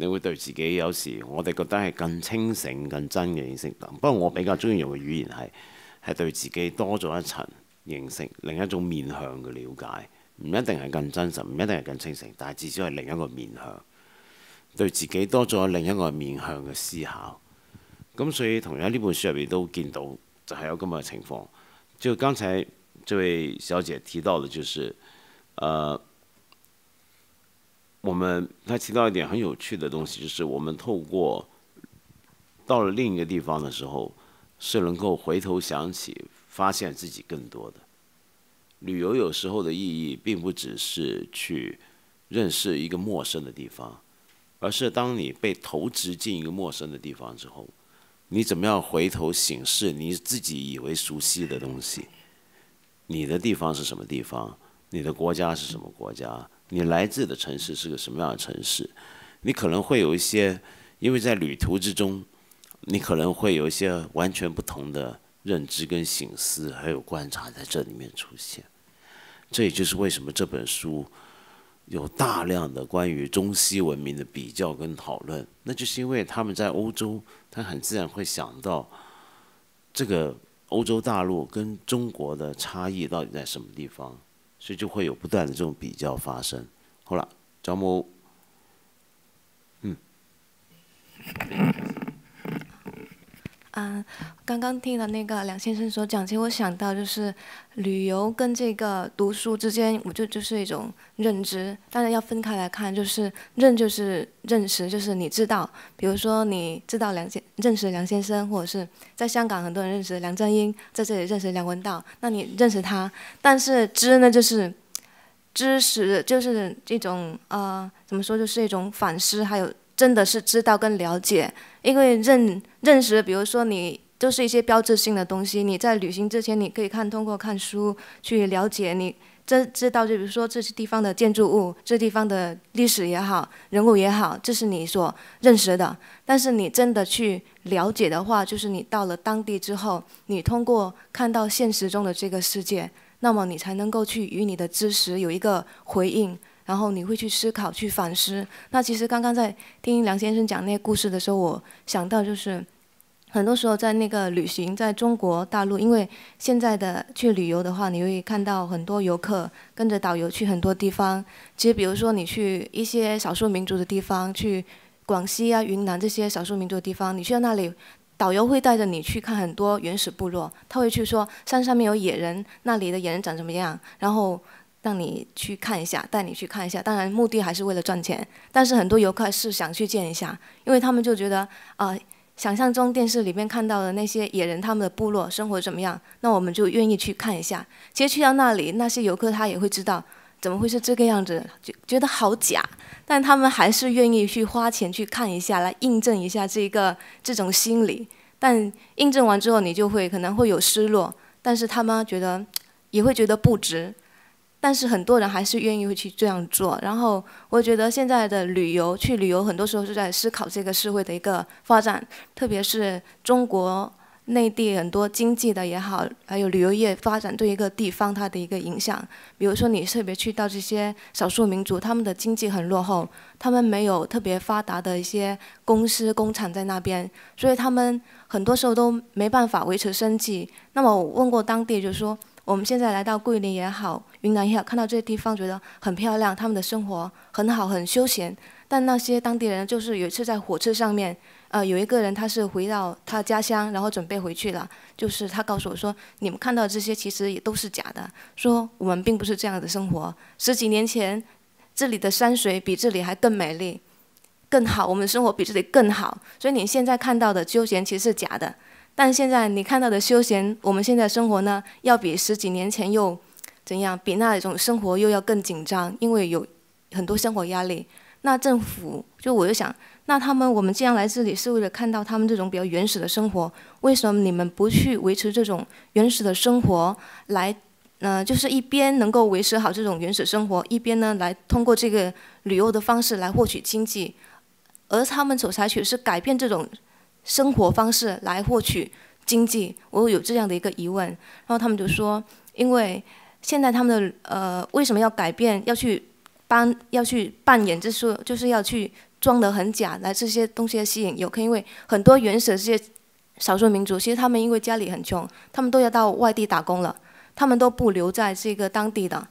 你會對自己有時，我哋覺得係更清醒、更真嘅認識。不過我比較中意用嘅語言係，係對自己多咗一層認識，另一種面向嘅了解。唔一定係更真實，唔一定係更清醒，但係至少係另一個面向，對自己多咗另一個面向嘅思考。咁所以同樣呢本書入面都見到，就係有咁嘅情況。就才次，就小姐提到嘅就是，我们他提到一点很有趣的东西，就是我们透过到了另一个地方的时候，是能够回头想起，发现自己更多的。旅游有时候的意义，并不只是去认识一个陌生的地方，而是当你被投掷进一个陌生的地方之后，你怎么样回头醒视你自己以为熟悉的东西？你的地方是什么地方？你的国家是什么国家？你来自的城市是个什么样的城市？你可能会有一些，因为在旅途之中，你可能会有一些完全不同的认知跟醒思，还有观察在这里面出现。这也就是为什么这本书有大量的关于中西文明的比较跟讨论。那就是因为他们在欧洲，他很自然会想到这个欧洲大陆跟中国的差异到底在什么地方。所以就会有不断的这种比较发生。好了，张某，嗯。嗯，刚刚听了那个梁先生所讲其实我想到就是旅游跟这个读书之间，我就就是一种认知，当然要分开来看，就是认就是认识，就是你知道，比如说你知道梁先认识梁先生，或者是在香港很多人认识梁振英，在这里认识梁文道，那你认识他，但是知呢就是知识，就是一种呃怎么说就是一种反思，还有。真的是知道跟了解，因为认认识，比如说你就是一些标志性的东西，你在旅行之前，你可以看通过看书去了解，你真知道，就比如说这些地方的建筑物，这地方的历史也好，人物也好，这是你所认识的。但是你真的去了解的话，就是你到了当地之后，你通过看到现实中的这个世界，那么你才能够去与你的知识有一个回应。然后你会去思考、去反思。那其实刚刚在听梁先生讲那个故事的时候，我想到就是，很多时候在那个旅行，在中国大陆，因为现在的去旅游的话，你会看到很多游客跟着导游去很多地方。其实，比如说你去一些少数民族的地方，去广西啊、云南这些少数民族的地方，你去到那里，导游会带着你去看很多原始部落，他会去说山上面有野人，那里的野人长什么样，然后。让你去看一下，带你去看一下。当然，目的还是为了赚钱。但是很多游客是想去见一下，因为他们就觉得啊，想象中电视里面看到的那些野人，他们的部落生活怎么样？那我们就愿意去看一下。其实去到那里，那些游客他也会知道怎么会是这个样子，觉觉得好假。但他们还是愿意去花钱去看一下，来印证一下这个这种心理。但印证完之后，你就会可能会有失落，但是他们觉得也会觉得不值。但是很多人还是愿意去这样做。然后我觉得现在的旅游去旅游，很多时候是在思考这个社会的一个发展，特别是中国内地很多经济的也好，还有旅游业发展对一个地方它的一个影响。比如说你特别去到这些少数民族，他们的经济很落后，他们没有特别发达的一些公司工厂在那边，所以他们很多时候都没办法维持生计。那么我问过当地，就是说。我们现在来到桂林也好，云南也好，看到这些地方觉得很漂亮，他们的生活很好，很休闲。但那些当地人就是有一次在火车上面，呃，有一个人他是回到他家乡，然后准备回去了。就是他告诉我说：“你们看到这些其实也都是假的，说我们并不是这样的生活。十几年前，这里的山水比这里还更美丽，更好，我们的生活比这里更好。所以你现在看到的休闲其实是假的。”但现在你看到的休闲，我们现在生活呢，要比十几年前又怎样？比那一种生活又要更紧张，因为有很多生活压力。那政府就我就想，那他们我们既然来这里是为了看到他们这种比较原始的生活，为什么你们不去维持这种原始的生活？来，呃，就是一边能够维持好这种原始生活，一边呢来通过这个旅游的方式来获取经济，而他们所采取是改变这种。生活方式来获取经济，我有这样的一个疑问，然后他们就说，因为现在他们的呃为什么要改变，要去扮要去扮演，就是就是要去装得很假来这些东西吸引游客，因为很多原始这些少数民族，其实他们因为家里很穷，他们都要到外地打工了，他们都不留在这个当地的。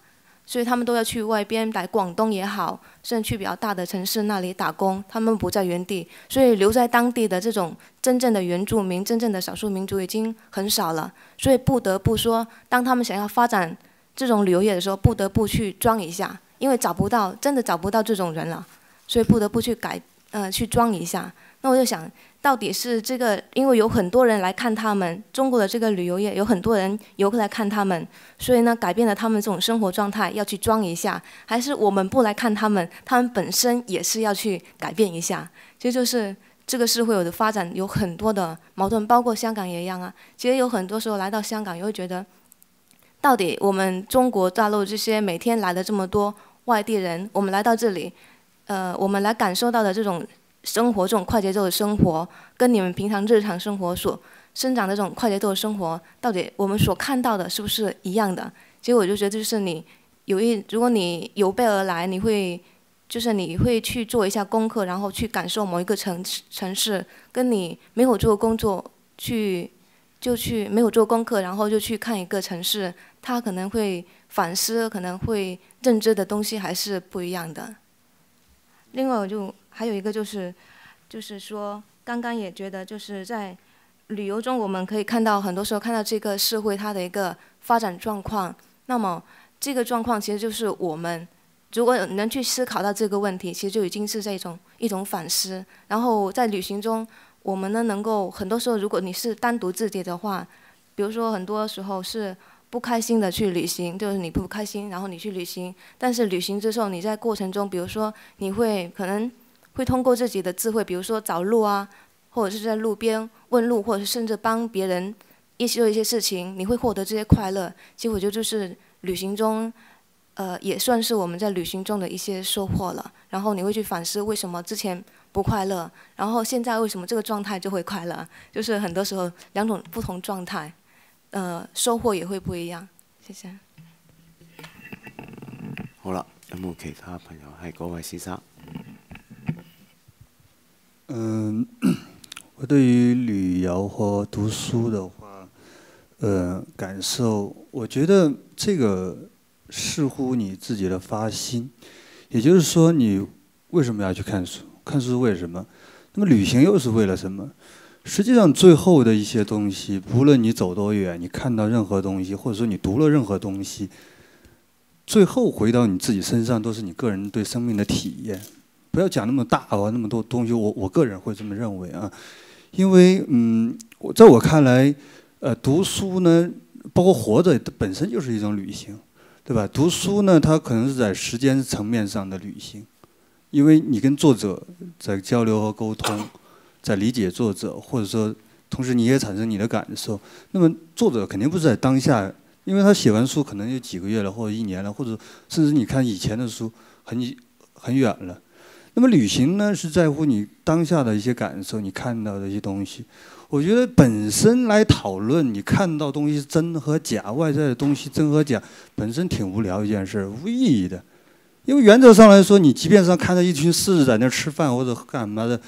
所以他们都要去外边，来广东也好，甚至去比较大的城市那里打工。他们不在原地，所以留在当地的这种真正的原住民、真正的少数民族已经很少了。所以不得不说，当他们想要发展这种旅游业的时候，不得不去装一下，因为找不到真的找不到这种人了，所以不得不去改，呃，去装一下。那我就想到底是这个，因为有很多人来看他们，中国的这个旅游业有很多人游客来看他们，所以呢改变了他们这种生活状态，要去装一下，还是我们不来看他们，他们本身也是要去改变一下。其实就是这个社会的发展有很多的矛盾，包括香港也一样啊。其实有很多时候来到香港，也会觉得，到底我们中国大陆这些每天来的这么多外地人，我们来到这里，呃，我们来感受到的这种。生活这种快节奏的生活，跟你们平常日常生活所生长的这种快节奏的生活，到底我们所看到的是不是一样的？其实我就觉得，就是你有一，如果你有备而来，你会就是你会去做一下功课，然后去感受某一个城城市，跟你没有做工作去就去没有做功课，然后就去看一个城市，他可能会反思，可能会认知的东西还是不一样的。另外我就。还有一个就是，就是说，刚刚也觉得，就是在旅游中，我们可以看到，很多时候看到这个社会它的一个发展状况。那么，这个状况其实就是我们，如果能去思考到这个问题，其实就已经是这种一种反思。然后在旅行中，我们呢能够很多时候，如果你是单独自己的话，比如说很多时候是不开心的去旅行，就是你不开心，然后你去旅行。但是旅行之后，你在过程中，比如说你会可能。会通过自己的智慧，比如说找路啊，或者是在路边问路，或者甚至帮别人一起做一些事情，你会获得这些快乐。其实我觉得就是旅行中，呃，也算是我们在旅行中的一些收获了。然后你会去反思为什么之前不快乐，然后现在为什么这个状态就会快乐？就是很多时候两种不同状态，呃，收获也会不一样。谢谢。好啦，有冇其他朋友？系嗰位先生。嗯，我对于旅游和读书的话，呃，感受，我觉得这个似乎你自己的发心，也就是说，你为什么要去看书？看书是为什么？那么旅行又是为了什么？实际上，最后的一些东西，不论你走多远，你看到任何东西，或者说你读了任何东西，最后回到你自己身上，都是你个人对生命的体验。不要讲那么大啊，那么多东西。我我个人会这么认为啊，因为嗯，我在我看来，呃，读书呢，包括活着，它本身就是一种旅行，对吧？读书呢，它可能是在时间层面上的旅行，因为你跟作者在交流和沟通，在理解作者，或者说，同时你也产生你的感受。那么，作者肯定不是在当下，因为他写完书可能有几个月了，或者一年了，或者甚至你看以前的书，很很远了。那么旅行呢，是在乎你当下的一些感受，你看到的一些东西。我觉得本身来讨论你看到东西真和假，外在的东西真和假，本身挺无聊一件事儿，无意义的。因为原则上来说，你即便是看到一群狮子在那儿吃饭或者干嘛的，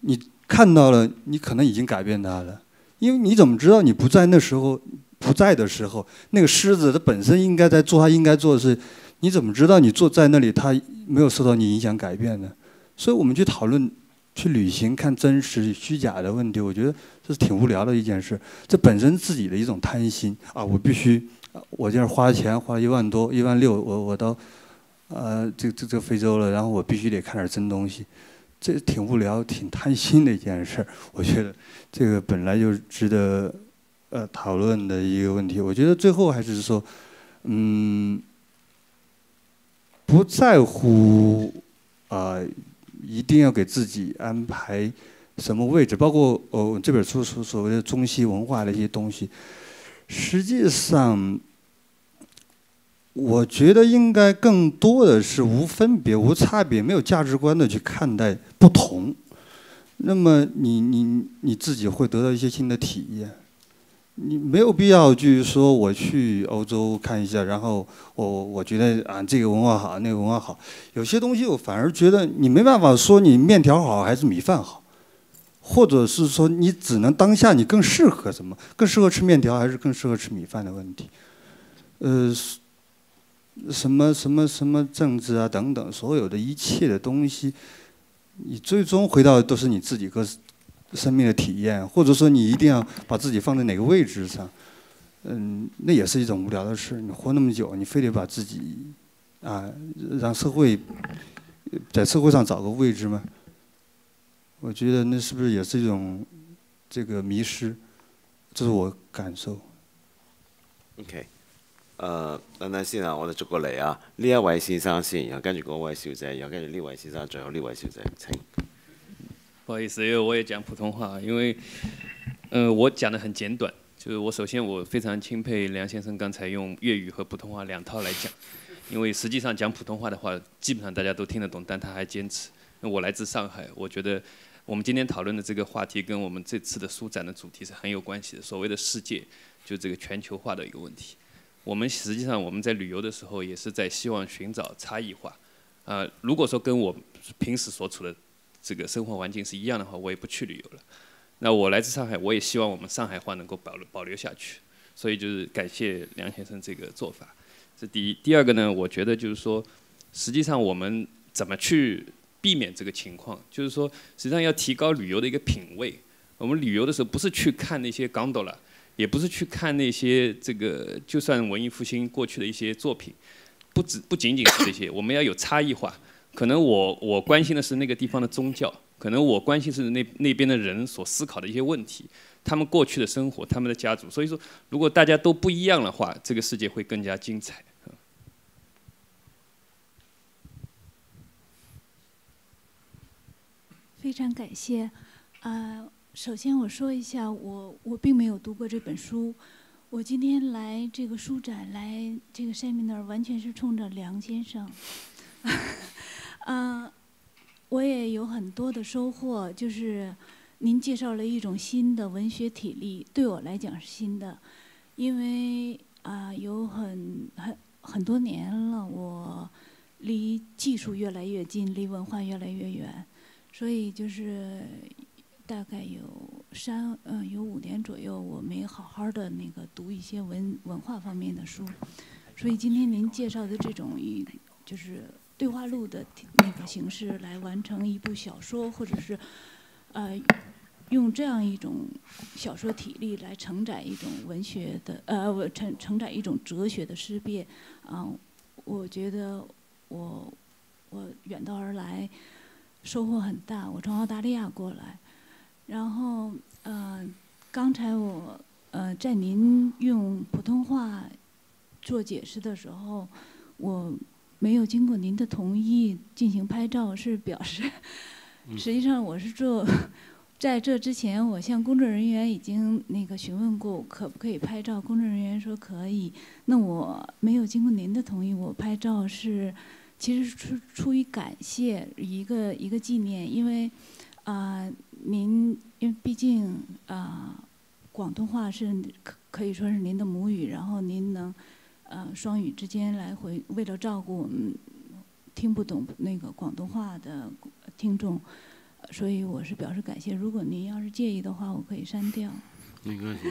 你看到了，你可能已经改变它了。因为你怎么知道你不在那时候，不在的时候，那个狮子它本身应该在做它应该做的事？你怎么知道你坐在那里，它没有受到你影响改变呢？所以我们去讨论、去旅行、看真实与虚假的问题，我觉得这是挺无聊的一件事。这本身自己的一种贪心啊！我必须，我这儿花钱花一万多、一万六，我我到，呃，这这这非洲了，然后我必须得看点真东西。这挺无聊、挺贪心的一件事。我觉得这个本来就值得呃讨论的一个问题。我觉得最后还是说，嗯，不在乎啊。一定要给自己安排什么位置，包括哦这本书所所谓的中西文化的一些东西。实际上，我觉得应该更多的是无分别、无差别、没有价值观的去看待不同。那么你你你自己会得到一些新的体验。你没有必要就是说我去欧洲看一下，然后我我觉得啊这个文化好，那个文化好。有些东西我反而觉得你没办法说你面条好还是米饭好，或者是说你只能当下你更适合什么，更适合吃面条还是更适合吃米饭的问题。呃，什么什么什么政治啊等等，所有的一切的东西，你最终回到都是你自己个生命的体验，或者说你一定要把自己放在哪个位置上，嗯，那也是一种无聊的事。你活那么久，你非得把自己啊，让社会在社会上找个位置吗？我觉得那是不是也是一种这个迷失？这是我感受。OK，呃，等等先啊，我再接过嚟啊。另外先生先，然后跟住嗰位小姐，然后跟住呢位先生，最后呢位小姐，请。不好意思，因为我也讲普通话，因为，嗯，我讲的很简短，就是我首先我非常钦佩梁先生刚才用粤语和普通话两套来讲，因为实际上讲普通话的话，基本上大家都听得懂，但他还坚持。我来自上海，我觉得我们今天讨论的这个话题跟我们这次的书展的主题是很有关系的，所谓的世界，就这个全球化的一个问题。我们实际上我们在旅游的时候也是在希望寻找差异化，啊，如果说跟我平时所处的。这个生活环境是一样的话，我也不去旅游了。那我来自上海，我也希望我们上海话能够保保留下去。所以就是感谢梁先生这个做法，这第一。第二个呢，我觉得就是说，实际上我们怎么去避免这个情况，就是说实际上要提高旅游的一个品位。我们旅游的时候不是去看那些 Gondola，也不是去看那些这个就算文艺复兴过去的一些作品，不止不仅仅是这些，我们要有差异化。可能我我关心的是那个地方的宗教，可能我关心是那那边的人所思考的一些问题，他们过去的生活，他们的家族。所以说，如果大家都不一样的话，这个世界会更加精彩。非常感谢，呃，首先我说一下，我我并没有读过这本书，我今天来这个书展，来这个 seminar 完全是冲着梁先生。嗯，我也有很多的收获，就是您介绍了一种新的文学体例，对我来讲是新的，因为啊有很很很多年了，我离技术越来越近，离文化越来越远，所以就是大概有三嗯有五年左右，我没好好的那个读一些文文化方面的书，所以今天您介绍的这种一就是。对话录的那个形式来完成一部小说，或者是，呃，用这样一种小说体例来承载一种文学的，呃，承承载一种哲学的思辨。嗯，我觉得我我远道而来收获很大。我从澳大利亚过来，然后，呃，刚才我呃在您用普通话做解释的时候，我。没有经过您的同意进行拍照，是表示，实际上我是做，[LAUGHS] 在这之前我向工作人员已经那个询问过，可不可以拍照？工作人员说可以，那我没有经过您的同意，我拍照是，其实是出出于感谢一个一个纪念，因为啊，您因为毕竟啊，广东话是可可以说是您的母语，然后您能。呃，双语之间来回，为了照顾我们听不懂那个广东话的听众，所以我是表示感谢。如果您要是介意的话，我可以删掉。没关系。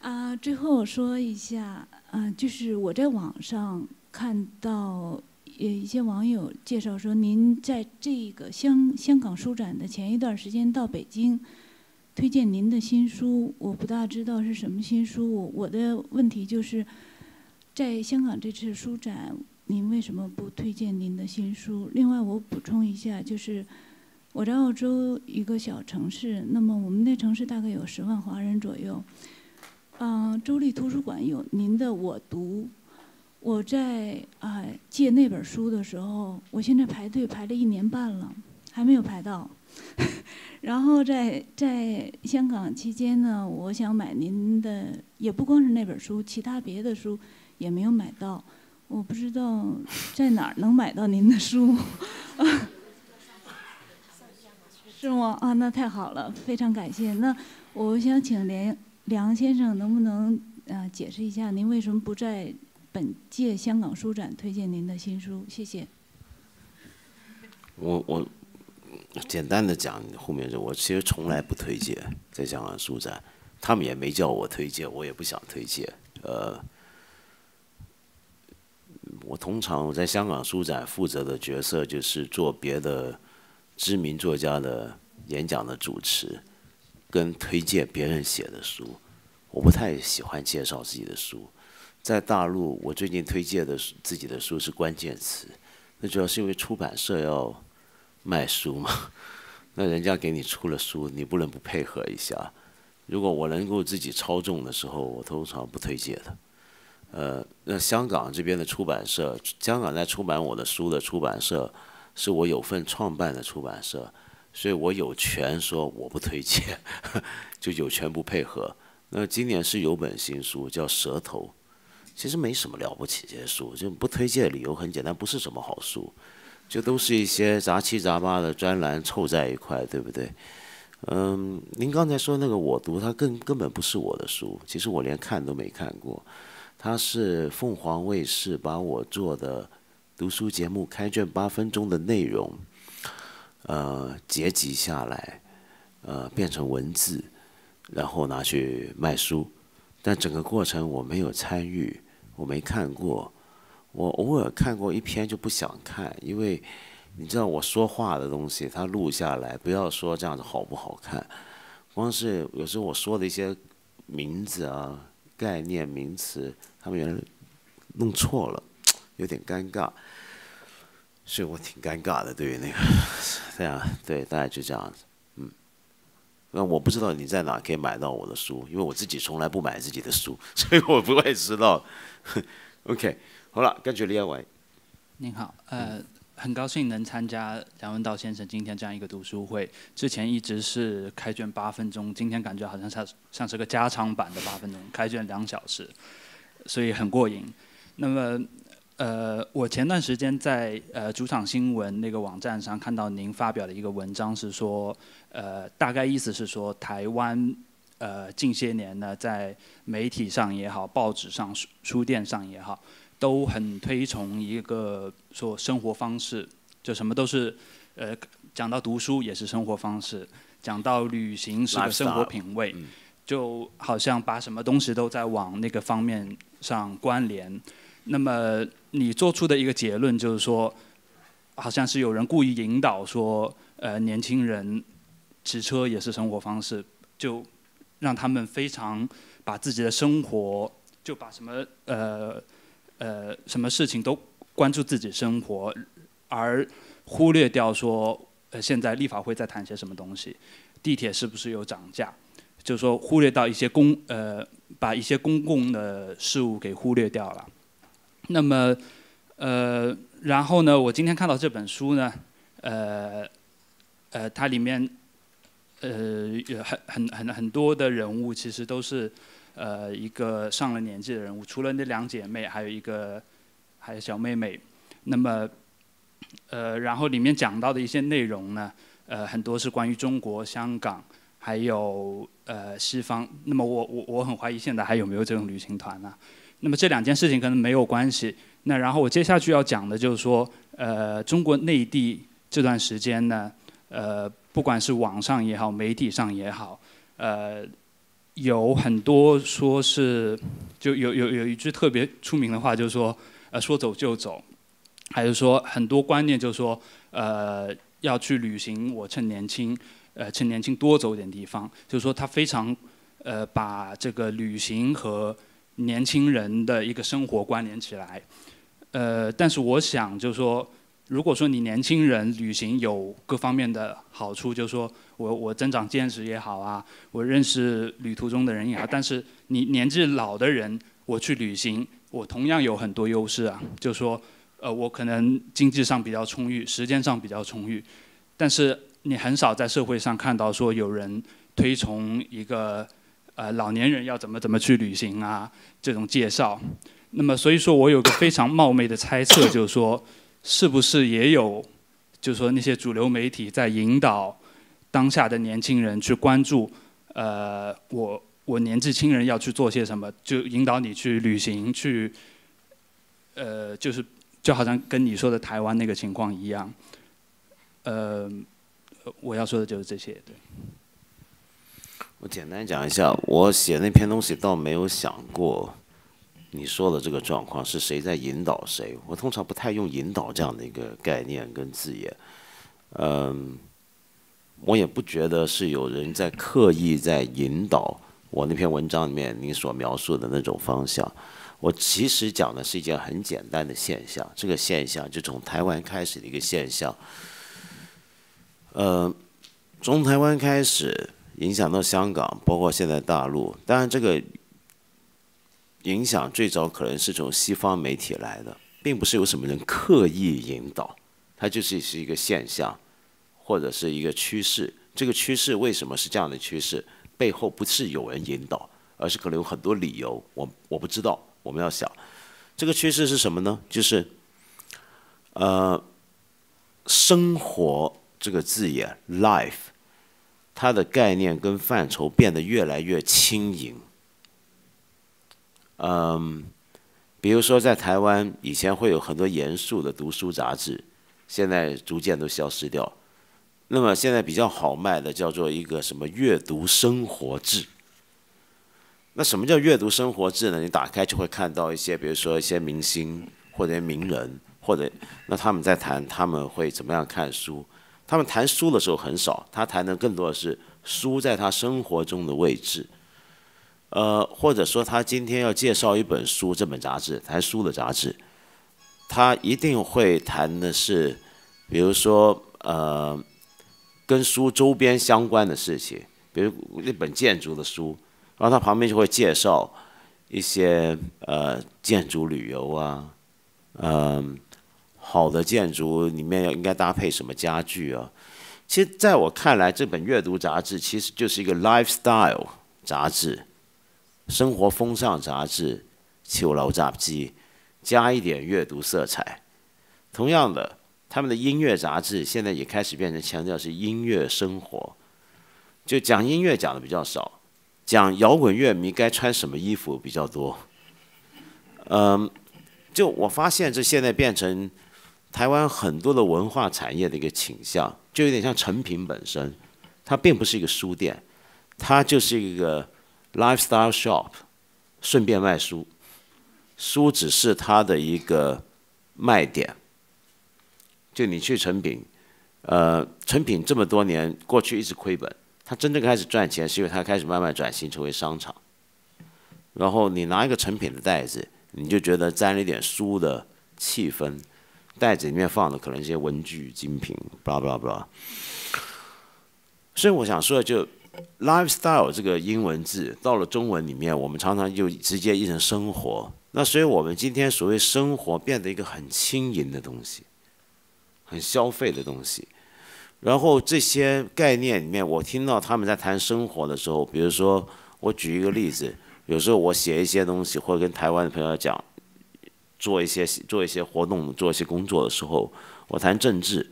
啊，最后说一下，啊，就是我在网上看到有一些网友介绍说，您在这个香香港书展的前一段时间到北京推荐您的新书，我不大知道是什么新书。我的问题就是。在香港这次书展，您为什么不推荐您的新书？另外，我补充一下，就是我在澳洲一个小城市，那么我们那城市大概有十万华人左右。嗯，州立图书馆有您的《我读》，我在啊借那本书的时候，我现在排队排了一年半了，还没有排到。[LAUGHS] 然后在在香港期间呢，我想买您的，也不光是那本书，其他别的书。也没有买到，我不知道在哪儿能买到您的书，[LAUGHS] 是吗？啊，那太好了，非常感谢。那我想请梁梁先生能不能啊解释一下，您为什么不在本届香港书展推荐您的新书？谢谢。我我简单的讲，后面这，我其实从来不推荐在香港书展，他们也没叫我推荐，我也不想推荐，呃。我通常我在香港书展负责的角色就是做别的知名作家的演讲的主持，跟推荐别人写的书。我不太喜欢介绍自己的书。在大陆，我最近推荐的自己的书是《关键词》，那主要是因为出版社要卖书嘛。那人家给你出了书，你不能不配合一下。如果我能够自己操纵的时候，我通常不推荐的。呃，那香港这边的出版社，香港在出版我的书的出版社，是我有份创办的出版社，所以我有权说我不推荐，[LAUGHS] 就有权不配合。那今年是有本新书叫《舌头》，其实没什么了不起，这些书就不推荐。理由很简单，不是什么好书，就都是一些杂七杂八的专栏凑在一块，对不对？嗯，您刚才说那个我读，它更根本不是我的书，其实我连看都没看过。他是凤凰卫视把我做的读书节目《开卷八分钟》的内容，呃，截辑下来，呃，变成文字，然后拿去卖书。但整个过程我没有参与，我没看过。我偶尔看过一篇就不想看，因为你知道我说话的东西他录下来，不要说这样子好不好看，光是有时候我说的一些名字啊。概念名词，他们原来弄错了，[TSK] 有点尴尬，所以我挺尴尬的。对于那个，[LAUGHS] 这样对大家就这样子，嗯，那我不知道你在哪可以买到我的书，因为我自己从来不买自己的书，[LAUGHS] 所以我不会知道。[LAUGHS] OK，好了，跟住李亚伟。您好，呃。很高兴能参加梁文道先生今天这样一个读书会。之前一直是开卷八分钟，今天感觉好像像像是个加长版的八分钟，开卷两小时，所以很过瘾。那么，呃，我前段时间在呃主场新闻那个网站上看到您发表的一个文章，是说，呃，大概意思是说台湾呃近些年呢，在媒体上也好，报纸上、书书店上也好。都很推崇一个说生活方式，就什么都是，呃，讲到读书也是生活方式，讲到旅行是个生活品味，就好像把什么东西都在往那个方面上关联。那么你做出的一个结论就是说，好像是有人故意引导说，呃，年轻人骑车也是生活方式，就让他们非常把自己的生活就把什么呃。呃，什么事情都关注自己生活，而忽略掉说，呃，现在立法会在谈些什么东西？地铁是不是有涨价？就是说忽略到一些公，呃，把一些公共的事物给忽略掉了。那么，呃，然后呢？我今天看到这本书呢，呃，呃，它里面，呃，很很很很多的人物其实都是。呃，一个上了年纪的人物，除了那两姐妹，还有一个，还有小妹妹。那么，呃，然后里面讲到的一些内容呢，呃，很多是关于中国、香港，还有呃西方。那么，我我我很怀疑现在还有没有这种旅行团啊？那么这两件事情可能没有关系。那然后我接下去要讲的就是说，呃，中国内地这段时间呢，呃，不管是网上也好，媒体上也好，呃。有很多说是就有有有一句特别出名的话，就是说呃说走就走，还是说很多观念就是说呃要去旅行，我趁年轻呃趁年轻多走点地方，就是说他非常呃把这个旅行和年轻人的一个生活关联起来，呃但是我想就是说。如果说你年轻人旅行有各方面的好处，就是说我我增长见识也好啊，我认识旅途中的人也好。但是你年纪老的人，我去旅行，我同样有很多优势啊。就是说，呃，我可能经济上比较充裕，时间上比较充裕。但是你很少在社会上看到说有人推崇一个呃老年人要怎么怎么去旅行啊这种介绍。那么所以说我有个非常冒昧的猜测，就是说。是不是也有，就是说那些主流媒体在引导当下的年轻人去关注，呃，我我年纪轻人要去做些什么，就引导你去旅行，去，呃，就是就好像跟你说的台湾那个情况一样，呃，我要说的就是这些，对。我简单讲一下，我写那篇东西倒没有想过。你说的这个状况是谁在引导谁？我通常不太用“引导”这样的一个概念跟字眼。嗯，我也不觉得是有人在刻意在引导我那篇文章里面你所描述的那种方向。我其实讲的是一件很简单的现象，这个现象就从台湾开始的一个现象。呃，从台湾开始影响到香港，包括现在大陆，当然这个。影响最早可能是从西方媒体来的，并不是有什么人刻意引导，它就是是一个现象，或者是一个趋势。这个趋势为什么是这样的趋势？背后不是有人引导，而是可能有很多理由。我我不知道，我们要想，这个趋势是什么呢？就是，呃，生活这个字眼 “life”，它的概念跟范畴变得越来越轻盈。嗯，比如说在台湾以前会有很多严肃的读书杂志，现在逐渐都消失掉。那么现在比较好卖的叫做一个什么阅读生活志。那什么叫阅读生活志呢？你打开就会看到一些，比如说一些明星或者名人，或者那他们在谈他们会怎么样看书，他们谈书的时候很少，他谈的更多的是书在他生活中的位置。呃，或者说他今天要介绍一本书，这本杂志谈书的杂志，他一定会谈的是，比如说呃，跟书周边相关的事情，比如那本建筑的书，然后他旁边就会介绍一些呃建筑旅游啊，呃，好的建筑里面要应该搭配什么家具啊。其实在我看来，这本阅读杂志其实就是一个 lifestyle 杂志。生活风尚杂志、秋劳杂志，加一点阅读色彩。同样的，他们的音乐杂志现在也开始变成强调是音乐生活，就讲音乐讲的比较少，讲摇滚乐迷该穿什么衣服比较多。嗯，就我发现这现在变成台湾很多的文化产业的一个倾向，就有点像成品本身，它并不是一个书店，它就是一个。Lifestyle shop，顺便卖书，书只是他的一个卖点。就你去成品，呃，成品这么多年过去一直亏本，他真正开始赚钱是因为他开始慢慢转型成为商场。然后你拿一个成品的袋子，你就觉得沾了一点书的气氛。袋子里面放的可能一些文具精品，blah blah blah。所以我想说的就。lifestyle 这个英文字到了中文里面，我们常常就直接译成生活。那所以，我们今天所谓生活变得一个很轻盈的东西，很消费的东西。然后这些概念里面，我听到他们在谈生活的时候，比如说，我举一个例子，有时候我写一些东西，或者跟台湾的朋友讲，做一些做一些活动，做一些工作的时候，我谈政治。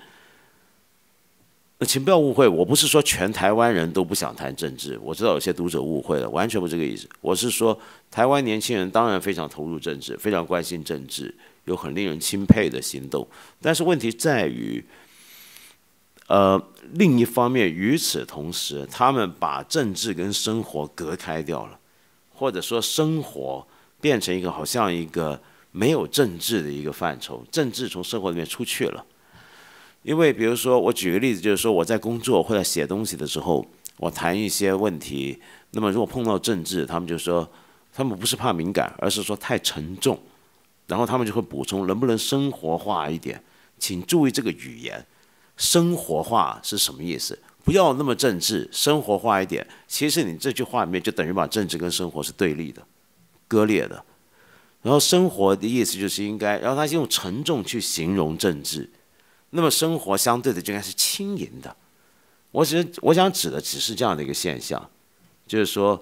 请不要误会，我不是说全台湾人都不想谈政治。我知道有些读者误会了，完全不这个意思。我是说，台湾年轻人当然非常投入政治，非常关心政治，有很令人钦佩的行动。但是问题在于，呃，另一方面，与此同时，他们把政治跟生活隔开掉了，或者说，生活变成一个好像一个没有政治的一个范畴，政治从生活里面出去了。因为比如说，我举个例子，就是说我在工作或者写东西的时候，我谈一些问题。那么如果碰到政治，他们就说，他们不是怕敏感，而是说太沉重。然后他们就会补充，能不能生活化一点？请注意这个语言，生活化是什么意思？不要那么政治，生活化一点。其实你这句话里面就等于把政治跟生活是对立的，割裂的。然后生活的意思就是应该，然后他用沉重去形容政治。那么生活相对的就应该是轻盈的，我只我想指的只是这样的一个现象，就是说，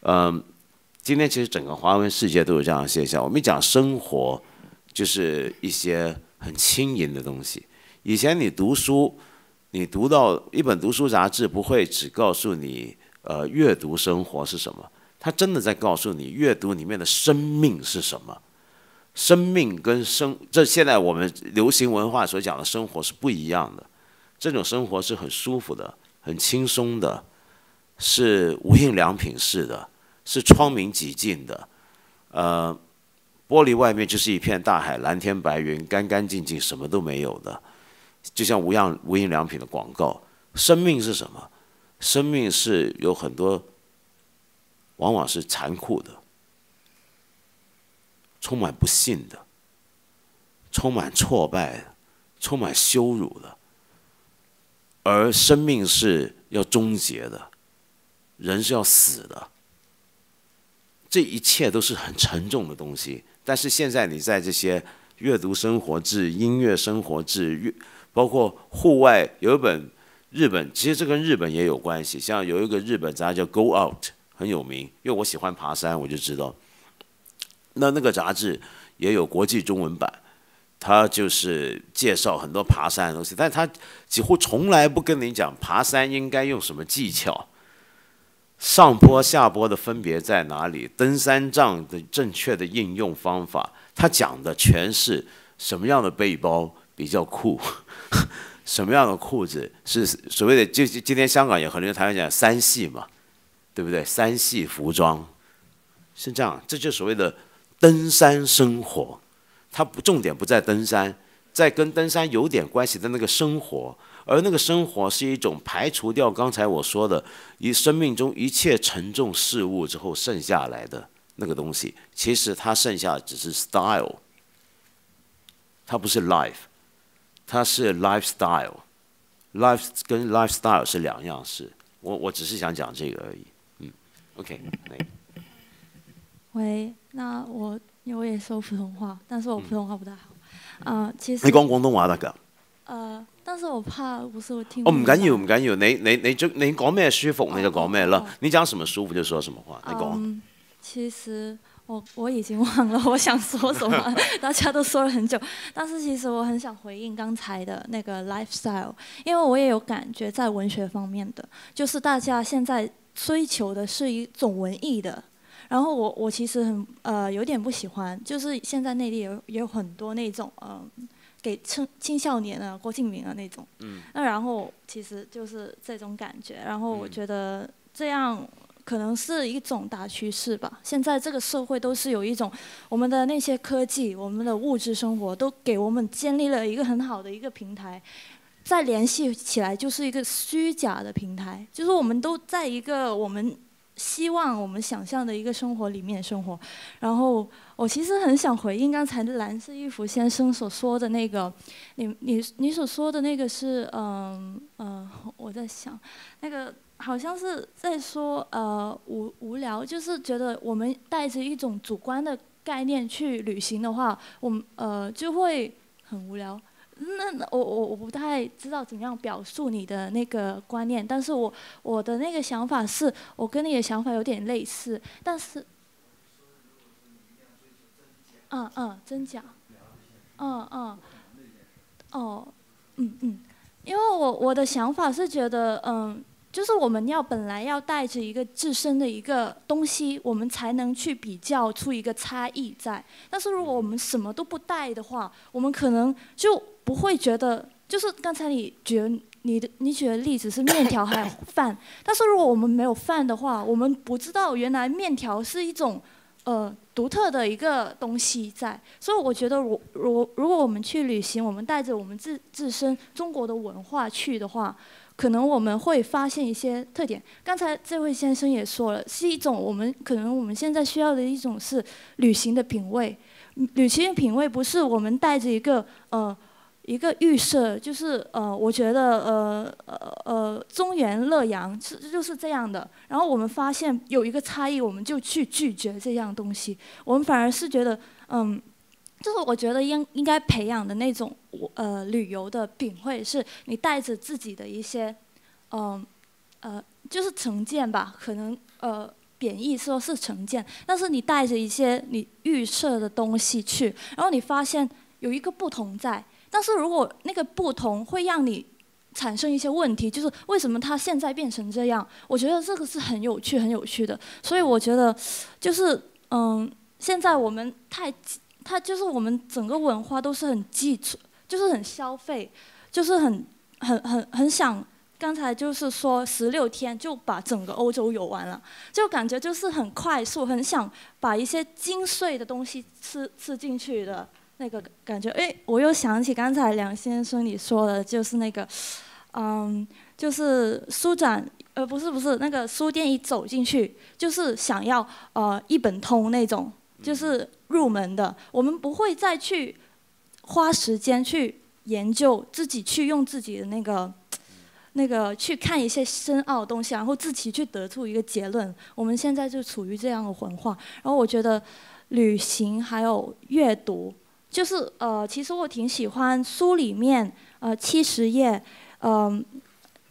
嗯，今天其实整个华文世界都有这样的现象，我们讲生活，就是一些很轻盈的东西。以前你读书，你读到一本读书杂志，不会只告诉你，呃，阅读生活是什么，它真的在告诉你，阅读里面的生命是什么。生命跟生，这现在我们流行文化所讲的生活是不一样的。这种生活是很舒服的，很轻松的，是无印良品式的，是窗明几净的，呃，玻璃外面就是一片大海，蓝天白云，干干净净，什么都没有的，就像无样无印良品的广告。生命是什么？生命是有很多，往往是残酷的。充满不幸的，充满挫败，充满羞辱的，而生命是要终结的，人是要死的，这一切都是很沉重的东西。但是现在你在这些阅读生活志、音乐生活志，包括户外，有一本日本，其实这跟日本也有关系。像有一个日本杂志叫《Go Out》，很有名，因为我喜欢爬山，我就知道。那那个杂志也有国际中文版，它就是介绍很多爬山的东西，但它几乎从来不跟你讲爬山应该用什么技巧，上坡下坡的分别在哪里，登山杖的正确的应用方法。他讲的全是什么样的背包比较酷，[LAUGHS] 什么样的裤子是所谓的就今天香港有很多台湾讲三系嘛，对不对？三系服装是这样，这就所谓的。登山生活，它不重点不在登山，在跟登山有点关系的那个生活，而那个生活是一种排除掉刚才我说的，一生命中一切沉重事物之后剩下来的那个东西。其实它剩下只是 style，它不是 life，它是 lifestyle，life 跟 lifestyle 是两样事。我我只是想讲这个而已。嗯，OK。喂，那我我也说普通话，但是我普通话不太好。嗯，其实你讲广东话，大哥。呃，但是我怕不是我听。哦，唔紧要，唔紧要，你你你就你讲咩舒服你就讲咩啦，你讲什么舒服就说什么话，你讲。嗯。其实我我已经忘了我想说什么，[LAUGHS] 大家都说了很久，但是其实我很想回应刚才的那个 lifestyle，因为我也有感觉在文学方面的，就是大家现在追求的是一种文艺的。然后我我其实很呃有点不喜欢，就是现在内地有也有很多那种嗯给青青少年啊郭敬明啊那种，那然后其实就是这种感觉，然后我觉得这样可能是一种大趋势吧。现在这个社会都是有一种我们的那些科技，我们的物质生活都给我们建立了一个很好的一个平台，再联系起来就是一个虚假的平台，就是我们都在一个我们。希望我们想象的一个生活里面生活，然后我其实很想回应刚才蓝色衣服先生所说的那个，你你你所说的那个是，嗯嗯，我在想，那个好像是在说，呃，无无聊，就是觉得我们带着一种主观的概念去旅行的话，我们呃就会很无聊。那我我我不太知道怎样表述你的那个观念，但是我我的那个想法是，我跟你的想法有点类似，但是，嗯嗯，真假，嗯嗯，哦，嗯嗯，因为我我的想法是觉得嗯。就是我们要本来要带着一个自身的一个东西，我们才能去比较出一个差异在。但是如果我们什么都不带的话，我们可能就不会觉得，就是刚才你举你的你举的例子是面条还有饭。但是如果我们没有饭的话，我们不知道原来面条是一种呃独特的一个东西在。所以我觉得，我如如果我们去旅行，我们带着我们自自身中国的文化去的话。可能我们会发现一些特点。刚才这位先生也说了，是一种我们可能我们现在需要的一种是旅行的品味。旅行的品味不是我们带着一个呃一个预设，就是呃，我觉得呃呃呃中原乐阳是就是这样的。然后我们发现有一个差异，我们就去拒绝这样东西。我们反而是觉得嗯。就是我觉得应应该培养的那种，我呃旅游的品会，是你带着自己的一些，嗯，呃，就是成见吧，可能呃贬义说是成见，但是你带着一些你预设的东西去，然后你发现有一个不同在，但是如果那个不同会让你产生一些问题，就是为什么他现在变成这样？我觉得这个是很有趣、很有趣的。所以我觉得，就是嗯，现在我们太。他就是我们整个文化都是很寄存，就是很消费，就是很很很很想刚才就是说十六天就把整个欧洲游完了，就感觉就是很快速，很想把一些精髓的东西吃吃进去的那个感觉。哎，我又想起刚才梁先生你说的，就是那个，嗯，就是书展，呃，不是不是那个书店一走进去，就是想要呃一本通那种。就是入门的，我们不会再去花时间去研究，自己去用自己的那个那个去看一些深奥的东西，然后自己去得出一个结论。我们现在就处于这样的文化。然后我觉得旅行还有阅读，就是呃，其实我挺喜欢书里面呃七十页，嗯，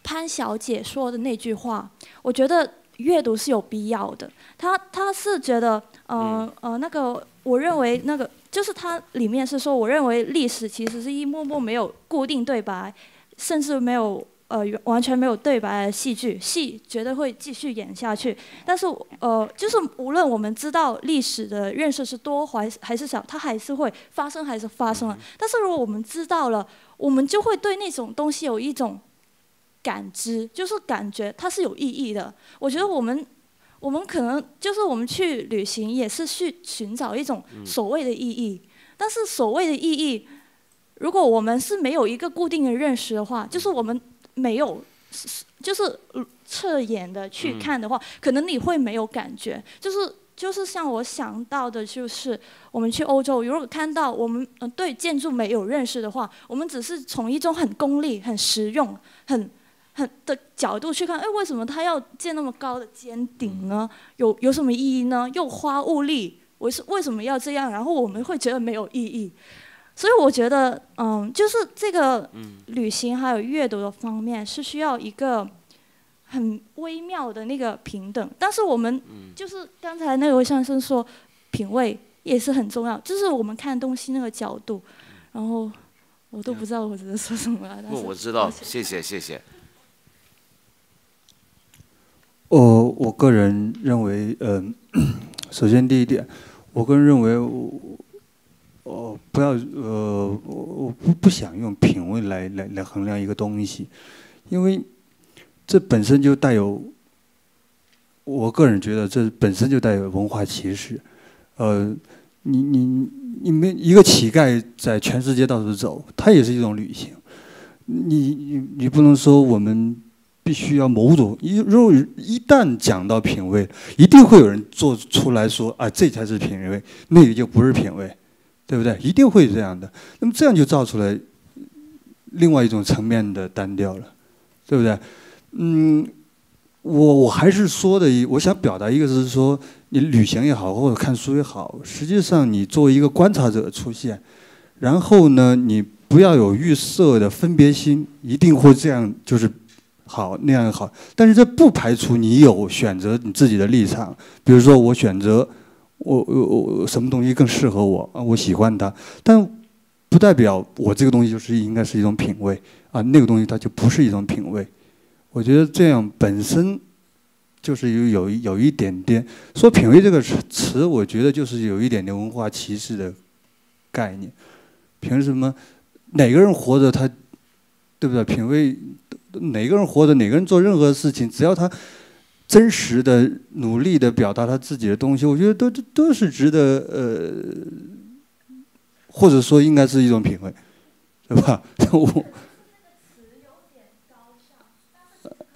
潘小姐说的那句话，我觉得阅读是有必要的。她她是觉得。呃呃，那个，我认为那个就是它里面是说，我认为历史其实是一幕幕没有固定对白，甚至没有呃完全没有对白的戏剧，戏绝对会继续演下去。但是呃，就是无论我们知道历史的认识是多还是还是少，它还是会发生还是发生了。但是如果我们知道了，我们就会对那种东西有一种感知，就是感觉它是有意义的。我觉得我们。我们可能就是我们去旅行，也是去寻找一种所谓的意义。但是所谓的意义，如果我们是没有一个固定的认识的话，就是我们没有，就是侧眼的去看的话，可能你会没有感觉。就是就是像我想到的，就是我们去欧洲，如果看到我们对建筑没有认识的话，我们只是从一种很功利、很实用、很……的角度去看，哎，为什么他要建那么高的尖顶呢？有有什么意义呢？又花物力，我是为什么要这样？然后我们会觉得没有意义，所以我觉得，嗯，就是这个旅行还有阅读的方面是需要一个很微妙的那个平等。但是我们，就是刚才那位先生说，品味也是很重要，就是我们看东西那个角度。然后我都不知道我这是说什么了。不，我知道，谢谢，谢谢。呃，我个人认为，嗯，[CLEARS THROAT] 首先第一点，我个人认为，我、呃，不要，呃，我我不不想用品味来来来衡量一个东西，因为这本身就带有，我个人觉得这本身就带有文化歧视。呃，你你你们一个乞丐在全世界到处走，他也是一种旅行，你你你不能说我们。需要某种一，如果一旦讲到品味，一定会有人做出来说：“啊，这才是品味，那个就不是品味，对不对？”一定会这样的。那么这样就造出来另外一种层面的单调了，对不对？嗯，我我还是说的，我想表达一个，是说你旅行也好，或者看书也好，实际上你作为一个观察者出现，然后呢，你不要有预设的分别心，一定会这样，就是。好那样也好，但是这不排除你有选择你自己的立场，比如说我选择我我我什么东西更适合我啊，我喜欢它，但不代表我这个东西就是应该是一种品味啊，那个东西它就不是一种品味。我觉得这样本身就是有有有一点点说品味这个词，我觉得就是有一点点文化歧视的概念。凭什么哪个人活着他对不对品味？哪个人活着，哪个人做任何事情，只要他真实的努力的表达他自己的东西，我觉得都都都是值得呃，或者说应该是一种品味，对吧？[LAUGHS] 我，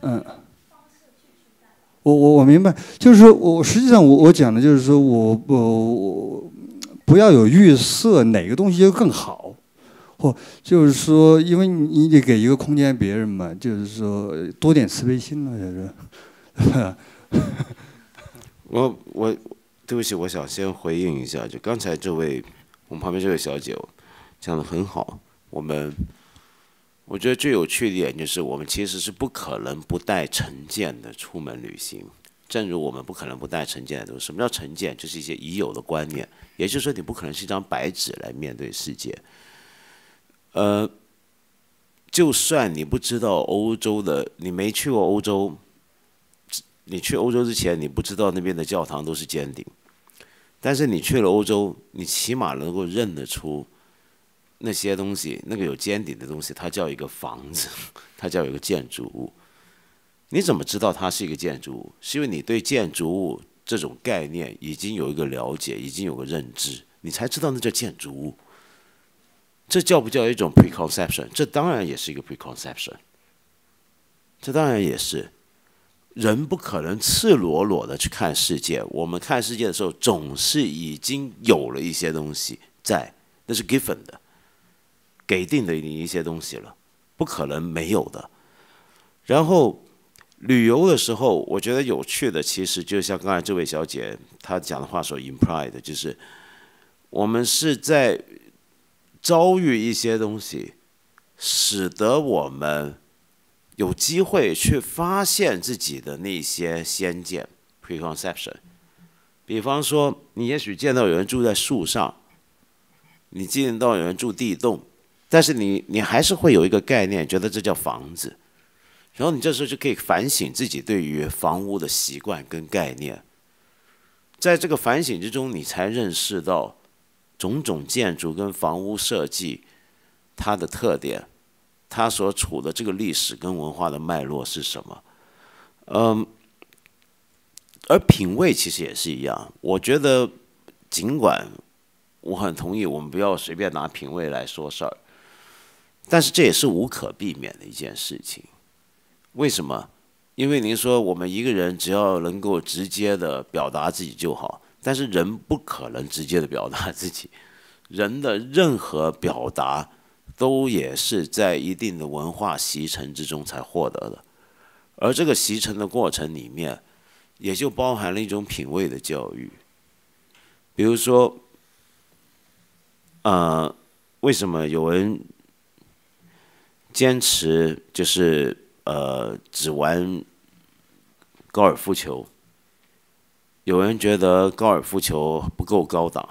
嗯，我我我明白，就是我实际上我我讲的就是说我不我不要有预设哪个东西就更好。或就是说，因为你你得给一个空间别人嘛，就是说多点慈悲心了也是。[LAUGHS] [LAUGHS] 我我对不起，我想先回应一下，就刚才这位我们旁边这位小姐讲的很好。我们我觉得最有趣的一点就是，我们其实是不可能不带成见的出门旅行。正如我们不可能不带成见的，西，什么叫成见？就是一些已有的观念。也就是说，你不可能是一张白纸来面对世界。呃，就算你不知道欧洲的，你没去过欧洲，你去欧洲之前，你不知道那边的教堂都是尖顶。但是你去了欧洲，你起码能够认得出那些东西，那个有尖顶的东西，它叫一个房子，[LAUGHS] 它叫一个建筑物。你怎么知道它是一个建筑物？是因为你对建筑物这种概念已经有一个了解，已经有个认知，你才知道那叫建筑物。这叫不叫一种 preconception？这当然也是一个 preconception。这当然也是，人不可能赤裸裸的去看世界。我们看世界的时候，总是已经有了一些东西在，那是 given 的，给定的一些东西了，不可能没有的。然后旅游的时候，我觉得有趣的，其实就像刚才这位小姐她讲的话所 implied，就是我们是在。遭遇一些东西，使得我们有机会去发现自己的那些先见 （preconception）。比方说，你也许见到有人住在树上，你见到有人住地洞，但是你你还是会有一个概念，觉得这叫房子。然后你这时候就可以反省自己对于房屋的习惯跟概念。在这个反省之中，你才认识到。种种建筑跟房屋设计，它的特点，它所处的这个历史跟文化的脉络是什么？嗯，而品味其实也是一样。我觉得，尽管我很同意，我们不要随便拿品味来说事儿，但是这也是无可避免的一件事情。为什么？因为您说，我们一个人只要能够直接的表达自己就好。但是人不可能直接的表达自己，[LAUGHS] 人的任何表达都也是在一定的文化习成之中才获得的，而这个习成的过程里面，也就包含了一种品味的教育，比如说，呃，为什么有人坚持就是呃只玩高尔夫球？有人觉得高尔夫球不够高档，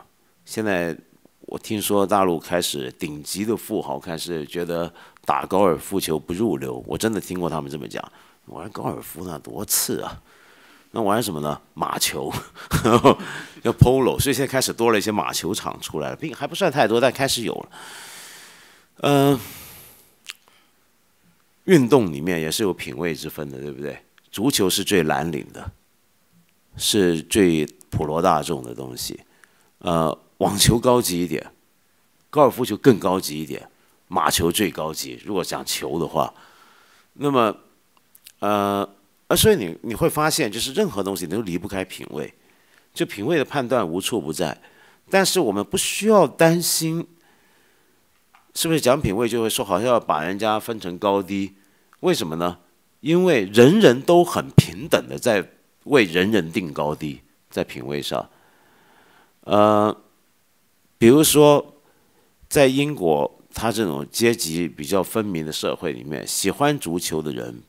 现在我听说大陆开始顶级的富豪开始觉得打高尔夫球不入流，我真的听过他们这么讲，玩高尔夫那多次啊，那玩什么呢？马球，[LAUGHS] 要 polo，所以现在开始多了一些马球场出来了，并还不算太多，但开始有了。嗯，运动里面也是有品位之分的，对不对？足球是最蓝领的。是最普罗大众的东西，呃，网球高级一点，高尔夫球更高级一点，马球最高级。如果讲球的话，那么，呃，啊，所以你你会发现，就是任何东西你都离不开品味，就品味的判断无处不在。但是我们不需要担心，是不是讲品味就会说好像要把人家分成高低？为什么呢？因为人人都很平等的在。为人人定高低，在品味上，呃，比如说，在英国，他这种阶级比较分明的社会里面，喜欢足球的人，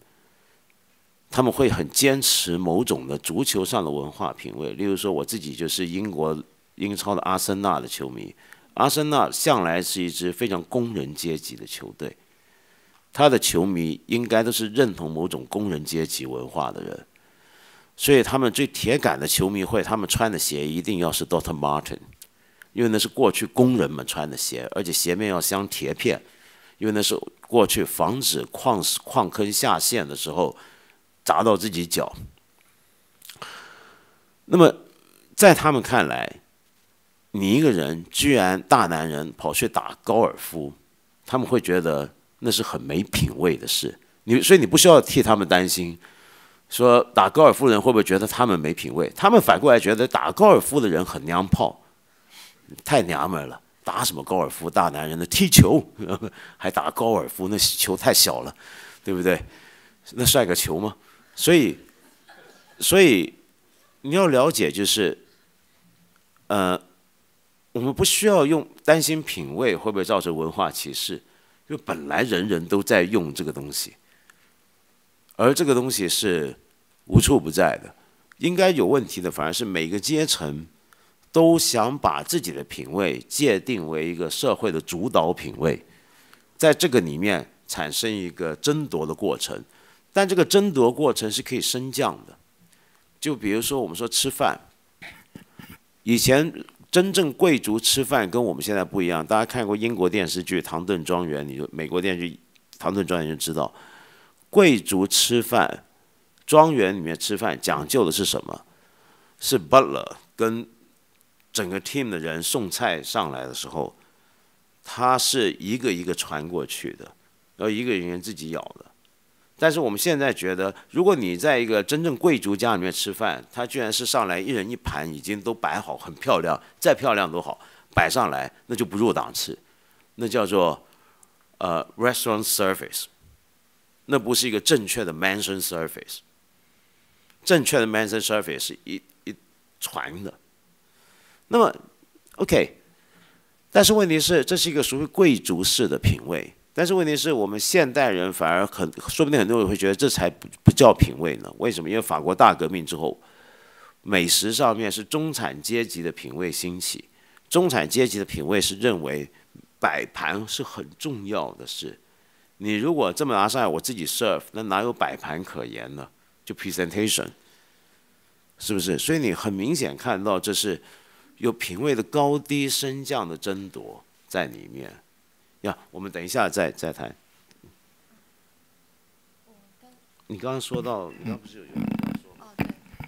他们会很坚持某种的足球上的文化品味。例如说，我自己就是英国英超的阿森纳的球迷，阿森纳向来是一支非常工人阶级的球队，他的球迷应该都是认同某种工人阶级文化的人。所以他们最铁杆的球迷会，他们穿的鞋一定要是 Doctor m a r t i n 因为那是过去工人们穿的鞋，而且鞋面要镶铁片，因为那是过去防止矿矿坑下陷的时候砸到自己脚。那么在他们看来，你一个人居然大男人跑去打高尔夫，他们会觉得那是很没品位的事。你所以你不需要替他们担心。说打高尔夫的人会不会觉得他们没品位？他们反过来觉得打高尔夫的人很娘炮，太娘们了。打什么高尔夫？大男人的踢球，[LAUGHS] 还打高尔夫？那球太小了，对不对？那算个球吗？所以，所以你要了解，就是，呃，我们不需要用担心品位会不会造成文化歧视，因为本来人人都在用这个东西。而这个东西是无处不在的，应该有问题的反而是每个阶层都想把自己的品味界定为一个社会的主导品味，在这个里面产生一个争夺的过程，但这个争夺过程是可以升降的。就比如说我们说吃饭，以前真正贵族吃饭跟我们现在不一样，大家看过英国电视剧《唐顿庄园》，你就美国电视剧《唐顿庄园》就知道。贵族吃饭，庄园里面吃饭讲究的是什么？是 butler 跟整个 team 的人送菜上来的时候，他是一个一个传过去的，然后一个人员自己咬的。但是我们现在觉得，如果你在一个真正贵族家里面吃饭，他居然是上来一人一盘，已经都摆好，很漂亮，再漂亮都好，摆上来那就不入档次，那叫做呃 restaurant service。那不是一个正确的 mansion surface。正确的 mansion surface 是一一传的。那么，OK，但是问题是，这是一个属于贵族式的品味。但是问题是，我们现代人反而很，说不定很多人会觉得这才不不叫品味呢？为什么？因为法国大革命之后，美食上面是中产阶级的品味兴起。中产阶级的品味是认为摆盘是很重要的事。你如果这么拿上来，我自己 serve，那哪有摆盘可言呢？就 presentation，是不是？所以你很明显看到这是有品位的高低升降的争夺在里面。呀，我们等一下再再谈。你刚刚说到，你刚不是有有说吗？哦对，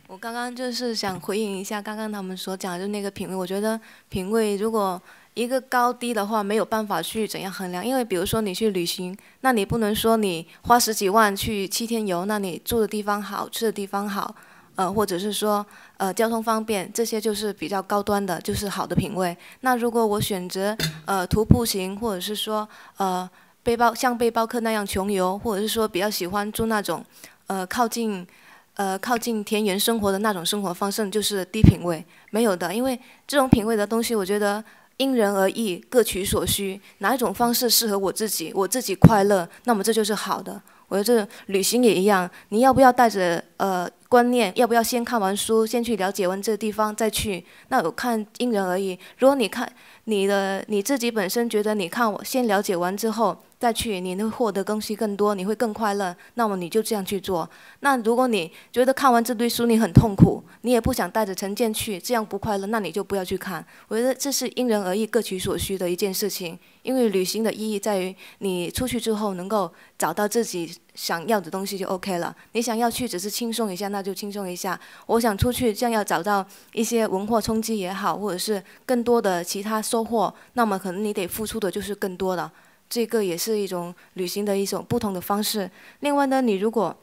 我刚刚就是想回应一下刚刚他们所讲就那个品味，我觉得品味如果。一个高低的话没有办法去怎样衡量，因为比如说你去旅行，那你不能说你花十几万去七天游，那你住的地方好，吃的地方好，呃，或者是说呃交通方便，这些就是比较高端的，就是好的品味。那如果我选择呃徒步行，或者是说呃背包像背包客那样穷游，或者是说比较喜欢住那种呃靠近呃靠近田园生活的那种生活方式，就是低品位，没有的，因为这种品位的东西，我觉得。因人而异，各取所需，哪一种方式适合我自己，我自己快乐，那么这就是好的。我觉得这旅行也一样，你要不要带着呃？观念要不要先看完书，先去了解完这地方再去？那我看因人而异。如果你看你的你自己本身觉得你看我先了解完之后再去，你能获得东西更多，你会更快乐。那么你就这样去做。那如果你觉得看完这堆书你很痛苦，你也不想带着成见去，这样不快乐，那你就不要去看。我觉得这是因人而异，各取所需的一件事情。因为旅行的意义在于你出去之后能够找到自己想要的东西就 OK 了。你想要去只是轻松一下那。那就轻松一下。我想出去，将要找到一些文化冲击也好，或者是更多的其他收获，那么可能你得付出的就是更多的。这个也是一种旅行的一种不同的方式。另外呢，你如果，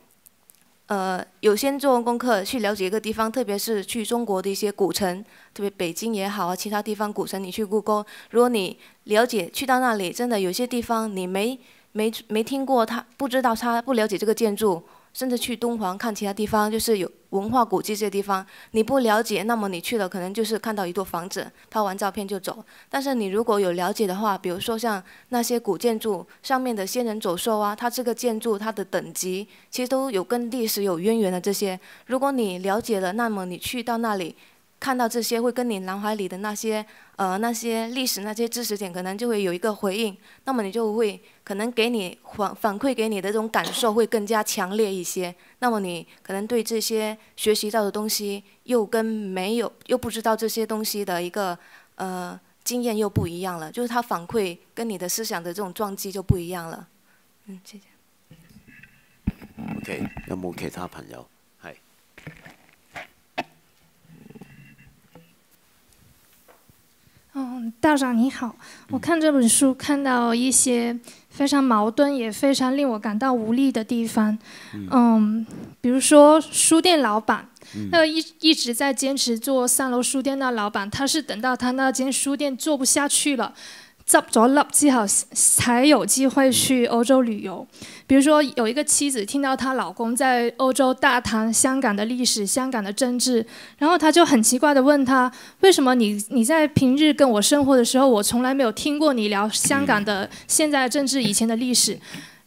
呃，有先做功课去了解一个地方，特别是去中国的一些古城，特别北京也好啊，其他地方古城，你去故宫，如果你了解，去到那里，真的有些地方你没没没听过，他不知道他不了解这个建筑。甚至去敦煌看其他地方，就是有文化古迹这些地方，你不了解，那么你去了可能就是看到一座房子，拍完照片就走。但是你如果有了解的话，比如说像那些古建筑上面的仙人走兽啊，它这个建筑它的等级其实都有跟历史有渊源的这些。如果你了解了，那么你去到那里。看到这些会跟你脑海里的那些，呃，那些历史那些知识点，可能就会有一个回应。那么你就会可能给你反反馈给你的这种感受会更加强烈一些。那么你可能对这些学习到的东西，又跟没有又不知道这些东西的一个呃经验又不一样了。就是他反馈跟你的思想的这种撞击就不一样了。嗯，谢谢。OK，有冇其他朋友？道长你好，我看这本书看到一些非常矛盾，也非常令我感到无力的地方。嗯，比如说书店老板，那一一直在坚持做三楼书店的老板，他是等到他那间书店做不下去了。执着 e 最好才有机会去欧洲旅游。比如说，有一个妻子听到她老公在欧洲大谈香港的历史、香港的政治，然后她就很奇怪地问他：“为什么你你在平日跟我生活的时候，我从来没有听过你聊香港的现在政治、以前的历史？”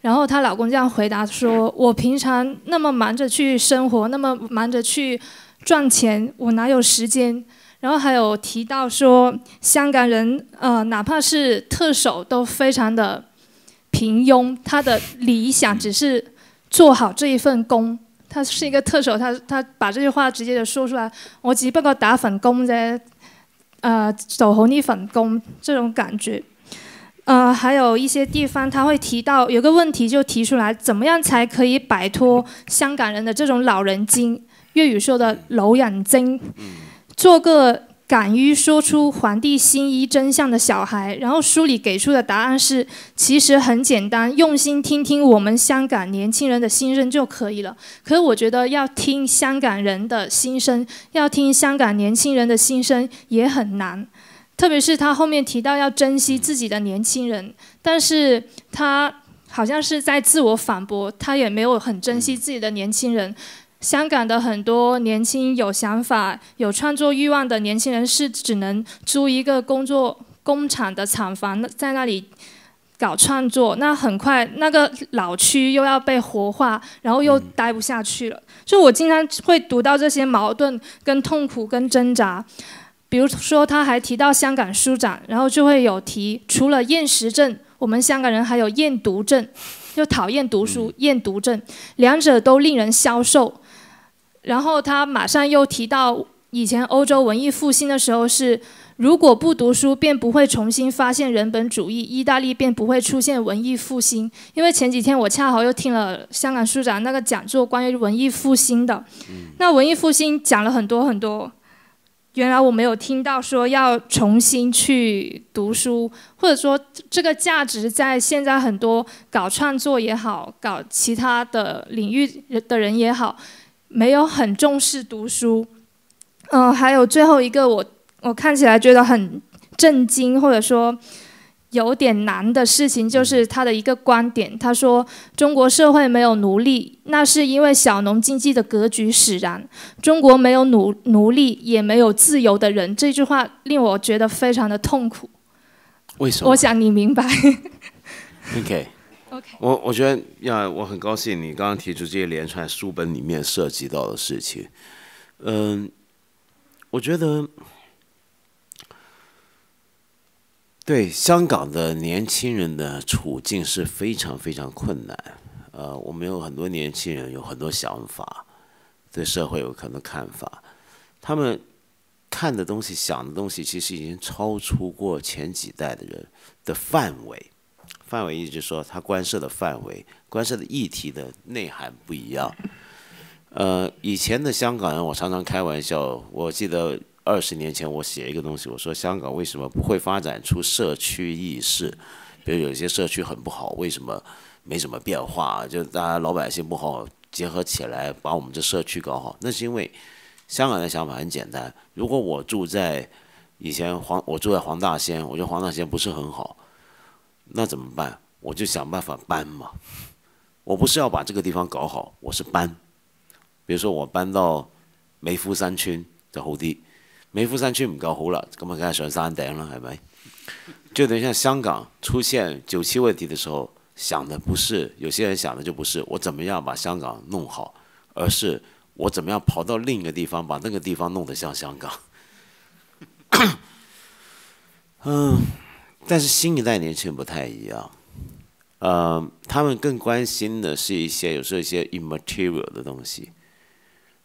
然后她老公这样回答说：“我平常那么忙着去生活，那么忙着去赚钱，我哪有时间？”然后还有提到说，香港人呃，哪怕是特首都非常的平庸，他的理想只是做好这一份工。他是一个特首，他他把这句话直接的说出来，我只不过打粉工啫，呃，走红泥粉工这种感觉。呃，还有一些地方他会提到有个问题就提出来，怎么样才可以摆脱香港人的这种老人精，粤语说的“老眼精”。做个敢于说出皇帝新衣真相的小孩，然后书里给出的答案是，其实很简单，用心听听我们香港年轻人的心声就可以了。可是我觉得要听香港人的心声，要听香港年轻人的心声也很难，特别是他后面提到要珍惜自己的年轻人，但是他好像是在自我反驳，他也没有很珍惜自己的年轻人。香港的很多年轻有想法、有创作欲望的年轻人是只能租一个工作工厂的厂房，在那里搞创作。那很快，那个老区又要被活化，然后又待不下去了。就我经常会读到这些矛盾、跟痛苦、跟挣扎。比如说，他还提到香港书展，然后就会有提除了厌食症，我们香港人还有厌读症，就讨厌读书，厌读症，两者都令人消瘦。然后他马上又提到，以前欧洲文艺复兴的时候是，如果不读书便不会重新发现人本主义，意大利便不会出现文艺复兴。因为前几天我恰好又听了香港书展那个讲座，关于文艺复兴的。那文艺复兴讲了很多很多，原来我没有听到说要重新去读书，或者说这个价值在现在很多搞创作也好，搞其他的领域的人也好。没有很重视读书，嗯，还有最后一个，我我看起来觉得很震惊，或者说有点难的事情，就是他的一个观点，他说中国社会没有奴隶，那是因为小农经济的格局使然。中国没有奴奴隶，也没有自由的人。这句话令我觉得非常的痛苦。为什么？我想你明白。OK。我我觉得，呀，我很高兴你刚刚提出这些连串书本里面涉及到的事情，嗯，我觉得对香港的年轻人的处境是非常非常困难，呃，我们有很多年轻人有很多想法，对社会有很多看法，他们看的东西、想的东西，其实已经超出过前几代的人的范围。范围一直说他关涉的范围、关涉的议题的内涵不一样。呃，以前的香港人，我常常开玩笑。我记得二十年前我写一个东西，我说香港为什么不会发展出社区意识？比如有些社区很不好，为什么没什么变化？就大家老百姓不好结合起来把我们这社区搞好，那是因为香港的想法很简单。如果我住在以前黄，我住在黄大仙，我觉得黄大仙不是很好。那怎么办？我就想办法搬嘛。我不是要把这个地方搞好，我是搬。比如说我搬到梅夫山村就好啲。梅夫山村唔够好啦，咁啊梗系上山顶啦，系咪？就等于像香港出现九七问题的时候，想的不是有些人想的就不是我怎么样把香港弄好，而是我怎么样跑到另一个地方把那个地方弄得像香港。[COUGHS] 嗯。但是新一代年轻人不太一样，呃，他们更关心的是一些有时候一些 immaterial 的东西，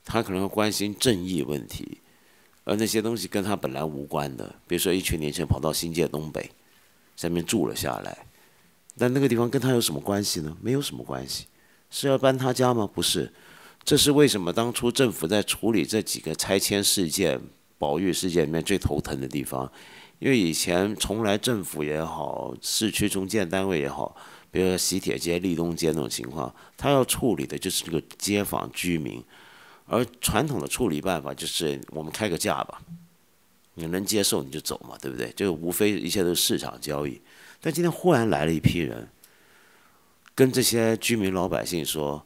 他可能会关心正义问题，而那些东西跟他本来无关的，比如说一群年轻人跑到新界东北，下面住了下来，但那个地方跟他有什么关系呢？没有什么关系，是要搬他家吗？不是，这是为什么当初政府在处理这几个拆迁事件、保育事件里面最头疼的地方。因为以前从来政府也好，市区重建单位也好，比如说西铁街、立东街那种情况，他要处理的就是这个街坊居民，而传统的处理办法就是我们开个价吧，你能接受你就走嘛，对不对？就无非一切都是市场交易，但今天忽然来了一批人，跟这些居民老百姓说，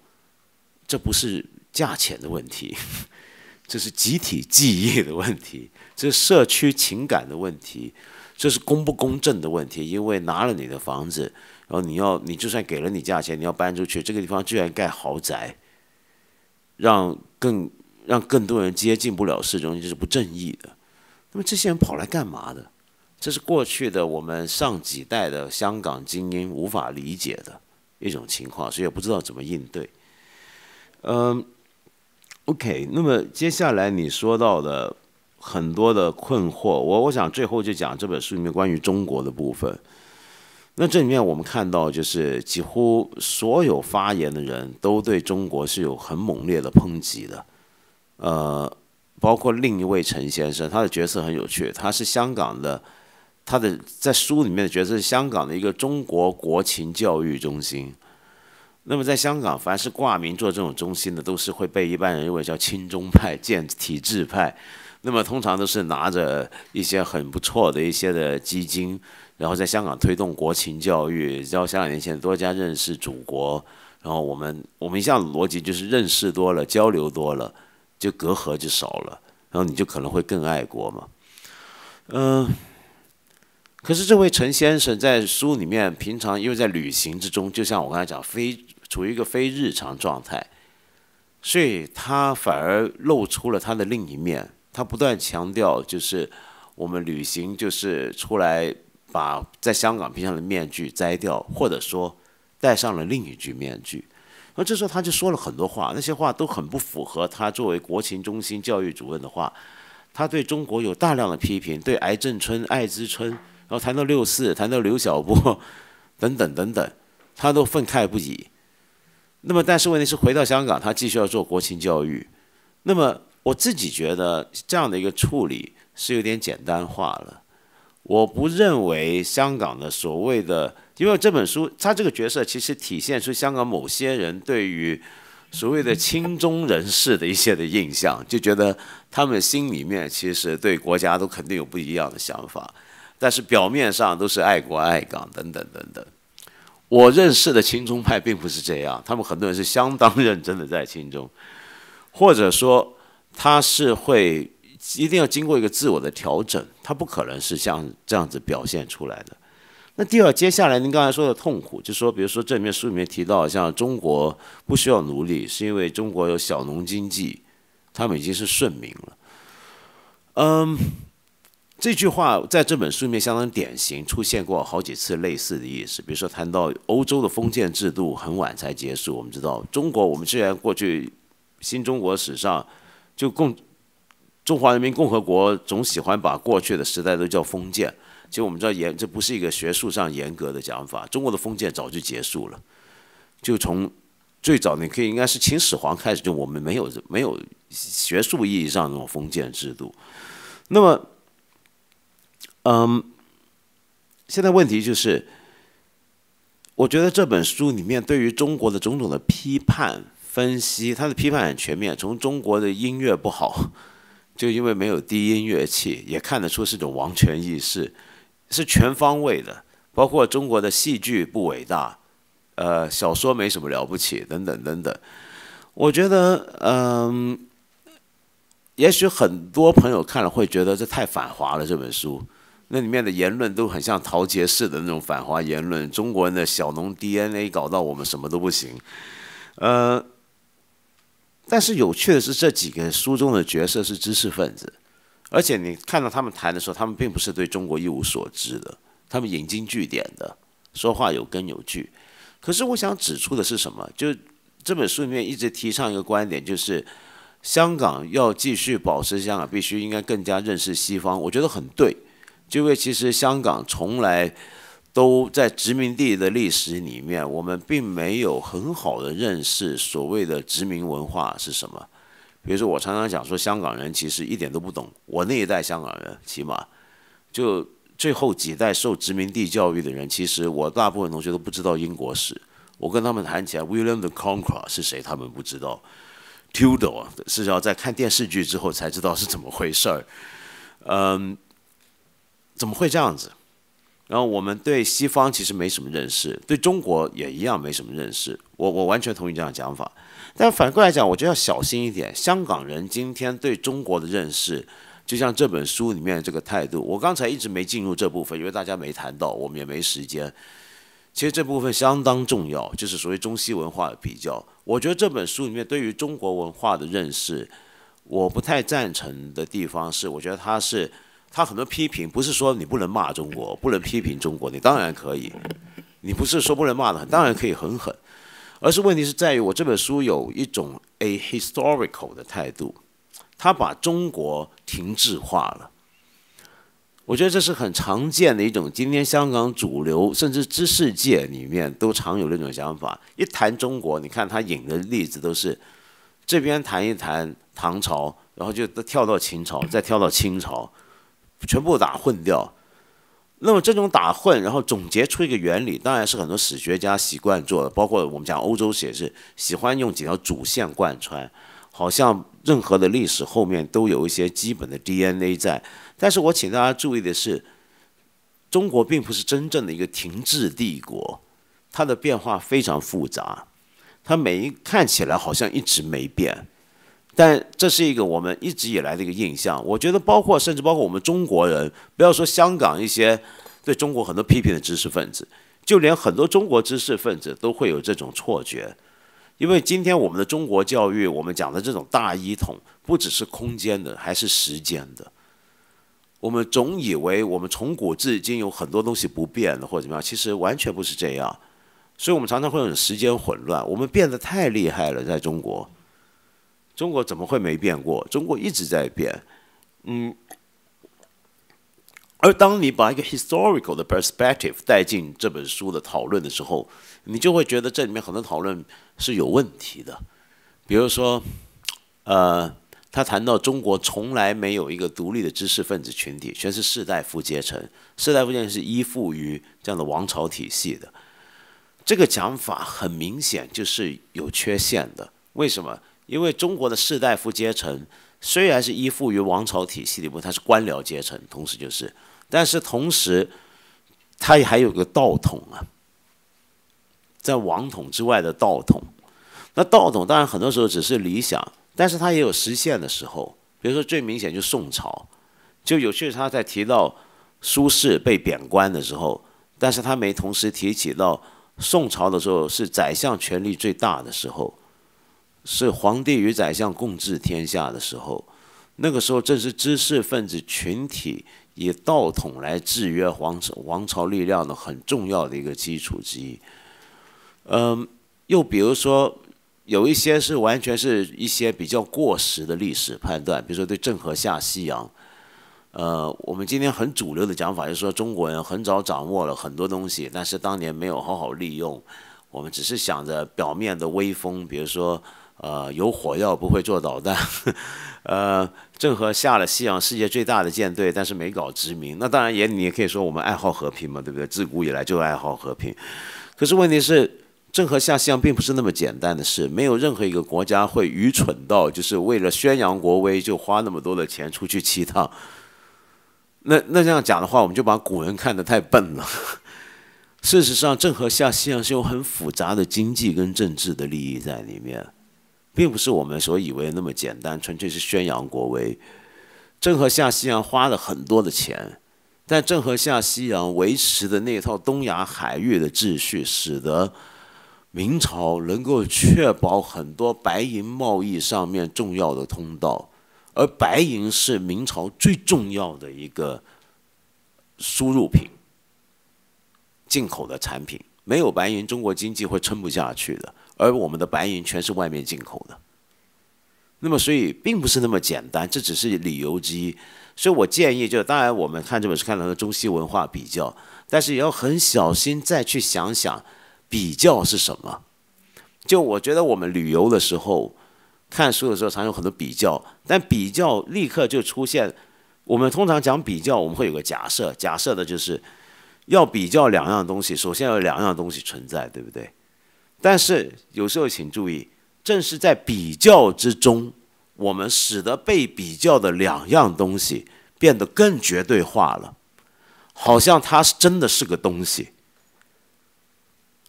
这不是价钱的问题，[LAUGHS] 这是集体记忆的问题。这社区情感的问题，这是公不公正的问题。因为拿了你的房子，然后你要，你就算给了你价钱，你要搬出去，这个地方居然盖豪宅，让更让更多人接近不了市中心，这是不正义的。那么这些人跑来干嘛的？这是过去的我们上几代的香港精英无法理解的一种情况，所以也不知道怎么应对。嗯，OK，那么接下来你说到的。很多的困惑，我我想最后就讲这本书里面关于中国的部分。那这里面我们看到，就是几乎所有发言的人都对中国是有很猛烈的抨击的。呃，包括另一位陈先生，他的角色很有趣，他是香港的，他的在书里面的角色是香港的一个中国国情教育中心。那么在香港，凡是挂名做这种中心的，都是会被一般人认为叫亲中派、建体制派。那么通常都是拿着一些很不错的一些的基金，然后在香港推动国情教育，教香港年轻人多加认识祖国。然后我们我们一向逻辑就是认识多了，交流多了，就隔阂就少了，然后你就可能会更爱国嘛。嗯，可是这位陈先生在书里面平常因为在旅行之中，就像我刚才讲，非处于一个非日常状态，所以他反而露出了他的另一面。他不断强调，就是我们旅行就是出来把在香港披上的面具摘掉，或者说戴上了另一具面具。那这时候他就说了很多话，那些话都很不符合他作为国情中心教育主任的话。他对中国有大量的批评，对癌症村、艾滋村，然后谈到六四，谈到刘晓波，等等等等，他都愤慨不已。那么，但是问题是回到香港，他继续要做国情教育，那么。我自己觉得这样的一个处理是有点简单化了。我不认为香港的所谓的，因为这本书，他这个角色其实体现出香港某些人对于所谓的亲中人士的一些的印象，就觉得他们心里面其实对国家都肯定有不一样的想法，但是表面上都是爱国爱港等等等等。我认识的亲中派并不是这样，他们很多人是相当认真的在亲中，或者说。他是会一定要经过一个自我的调整，他不可能是像这样子表现出来的。那第二，接下来您刚才说的痛苦，就说比如说这面书里面提到，像中国不需要奴隶，是因为中国有小农经济，他们已经是顺民了。嗯，这句话在这本书里面相当典型，出现过好几次类似的意思。比如说谈到欧洲的封建制度很晚才结束，我们知道中国我们虽然过去新中国史上。就共中华人民共和国总喜欢把过去的时代都叫封建，其实我们知道严这不是一个学术上严格的讲法，中国的封建早就结束了，就从最早你可以应该是秦始皇开始，就我们没有没有学术意义上那种封建制度。那么，嗯，现在问题就是，我觉得这本书里面对于中国的种种的批判。分析他的批判很全面，从中国的音乐不好，[LAUGHS] 就因为没有低音乐器，也看得出是种王权意识，是全方位的，包括中国的戏剧不伟大，呃，小说没什么了不起，等等等等。我觉得，嗯，也许很多朋友看了会觉得这太反华了。这本书那里面的言论都很像陶杰式的那种反华言论，中国人的小农 DNA 搞到我们什么都不行，呃。但是有趣的是，这几个书中的角色是知识分子，而且你看到他们谈的时候，他们并不是对中国一无所知的，他们引经据典的说话有根有据。可是我想指出的是什么？就这本书里面一直提倡一个观点，就是香港要继续保持香港，必须应该更加认识西方，我觉得很对，因为其实香港从来。都在殖民地的历史里面，我们并没有很好的认识所谓的殖民文化是什么。比如说，我常常讲说，香港人其实一点都不懂。我那一代香港人，起码就最后几代受殖民地教育的人，其实我大部分同学都不知道英国史。我跟他们谈起来，William the c o n q u e r o r 是谁，他们不知道；Tudor 是要在看电视剧之后才知道是怎么回事儿。嗯，怎么会这样子？然后我们对西方其实没什么认识，对中国也一样没什么认识。我我完全同意这样讲法，但反过来讲，我觉得要小心一点。香港人今天对中国的认识，就像这本书里面这个态度，我刚才一直没进入这部分，因为大家没谈到，我们也没时间。其实这部分相当重要，就是所谓中西文化的比较。我觉得这本书里面对于中国文化的认识，我不太赞成的地方是，我觉得它是。他很多批评不是说你不能骂中国、不能批评中国，你当然可以。你不是说不能骂的，当然可以很狠。而是问题是在于，我这本书有一种 a historical 的态度，他把中国停滞化了。我觉得这是很常见的一种，今天香港主流甚至知识界里面都常有那种想法。一谈中国，你看他引的例子都是，这边谈一谈唐朝，然后就跳到秦朝，再跳到清朝。全部打混掉，那么这种打混，然后总结出一个原理，当然是很多史学家习惯做的，包括我们讲欧洲写是喜欢用几条主线贯穿，好像任何的历史后面都有一些基本的 DNA 在。但是我请大家注意的是，中国并不是真正的一个停滞帝国，它的变化非常复杂，它每一看起来好像一直没变。但这是一个我们一直以来的一个印象。我觉得，包括甚至包括我们中国人，不要说香港一些对中国很多批评的知识分子，就连很多中国知识分子都会有这种错觉，因为今天我们的中国教育，我们讲的这种大一统，不只是空间的，还是时间的。我们总以为我们从古至今有很多东西不变的，或者怎么样，其实完全不是这样。所以我们常常会有时间混乱。我们变得太厉害了，在中国。中国怎么会没变过？中国一直在变。嗯，而当你把一个 historical 的 perspective 带进这本书的讨论的时候，你就会觉得这里面很多讨论是有问题的。比如说，呃，他谈到中国从来没有一个独立的知识分子群体，全是世代阶结成，世代阶结是依附于这样的王朝体系的。这个讲法很明显就是有缺陷的。为什么？因为中国的士大夫阶层虽然是依附于王朝体系里边，他是官僚阶层，同时就是，但是同时，他还有个道统啊，在王统之外的道统。那道统当然很多时候只是理想，但是他也有实现的时候。比如说最明显就是宋朝，就有些的他在提到苏轼被贬官的时候，但是他没同时提起到宋朝的时候是宰相权力最大的时候。是皇帝与宰相共治天下的时候，那个时候正是知识分子群体以道统来制约皇王朝力量的很重要的一个基础之一。嗯，又比如说，有一些是完全是一些比较过时的历史判断，比如说对郑和下西洋。呃，我们今天很主流的讲法就是说，中国人很早掌握了很多东西，但是当年没有好好利用，我们只是想着表面的威风，比如说。呃，有火药不会做导弹，[LAUGHS] 呃，郑和下了西洋世界最大的舰队，但是没搞殖民。那当然也你也可以说我们爱好和平嘛，对不对？自古以来就爱好和平，可是问题是郑和下西洋并不是那么简单的事，没有任何一个国家会愚蠢到就是为了宣扬国威就花那么多的钱出去七趟。那那这样讲的话，我们就把古人看得太笨了。事实上，郑和下西洋是有很复杂的经济跟政治的利益在里面。并不是我们所以为那么简单，纯粹是宣扬国威。郑和下西洋花了很多的钱，但郑和下西洋维持的那套东亚海域的秩序，使得明朝能够确保很多白银贸易上面重要的通道。而白银是明朝最重要的一个输入品，进口的产品，没有白银，中国经济会撑不下去的。而我们的白银全是外面进口的，那么所以并不是那么简单，这只是理由之一。所以我建议，就当然我们看这本书看到的中西文化比较，但是也要很小心再去想想，比较是什么。就我觉得我们旅游的时候，看书的时候常有很多比较，但比较立刻就出现。我们通常讲比较，我们会有个假设，假设的就是要比较两样东西，首先要有两样东西存在，对不对？但是有时候，请注意，正是在比较之中，我们使得被比较的两样东西变得更绝对化了，好像它是真的是个东西，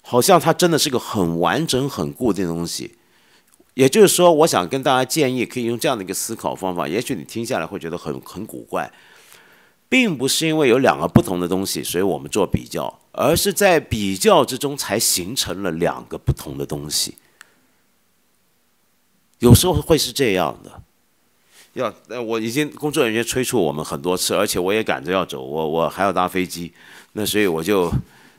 好像它真的是个很完整、很固定的东西。也就是说，我想跟大家建议，可以用这样的一个思考方法。也许你听下来会觉得很很古怪，并不是因为有两个不同的东西，所以我们做比较。而是在比較之中，才形成了兩個不同的東西。有時候會是這樣的。要，那我已经工作人員催促我们很多次，而且我也趕着要走，我我還要搭飛機，那所以我就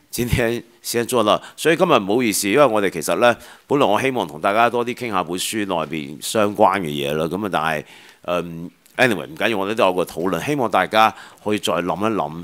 今天先做啦。所以今日唔好意思，因為我哋其實呢，本來我希望同大家多啲傾下本書內边相關嘅嘢啦。咁啊，但係嗯，anyway 唔緊要，我哋都有個討論，希望大家可以再諗一諗。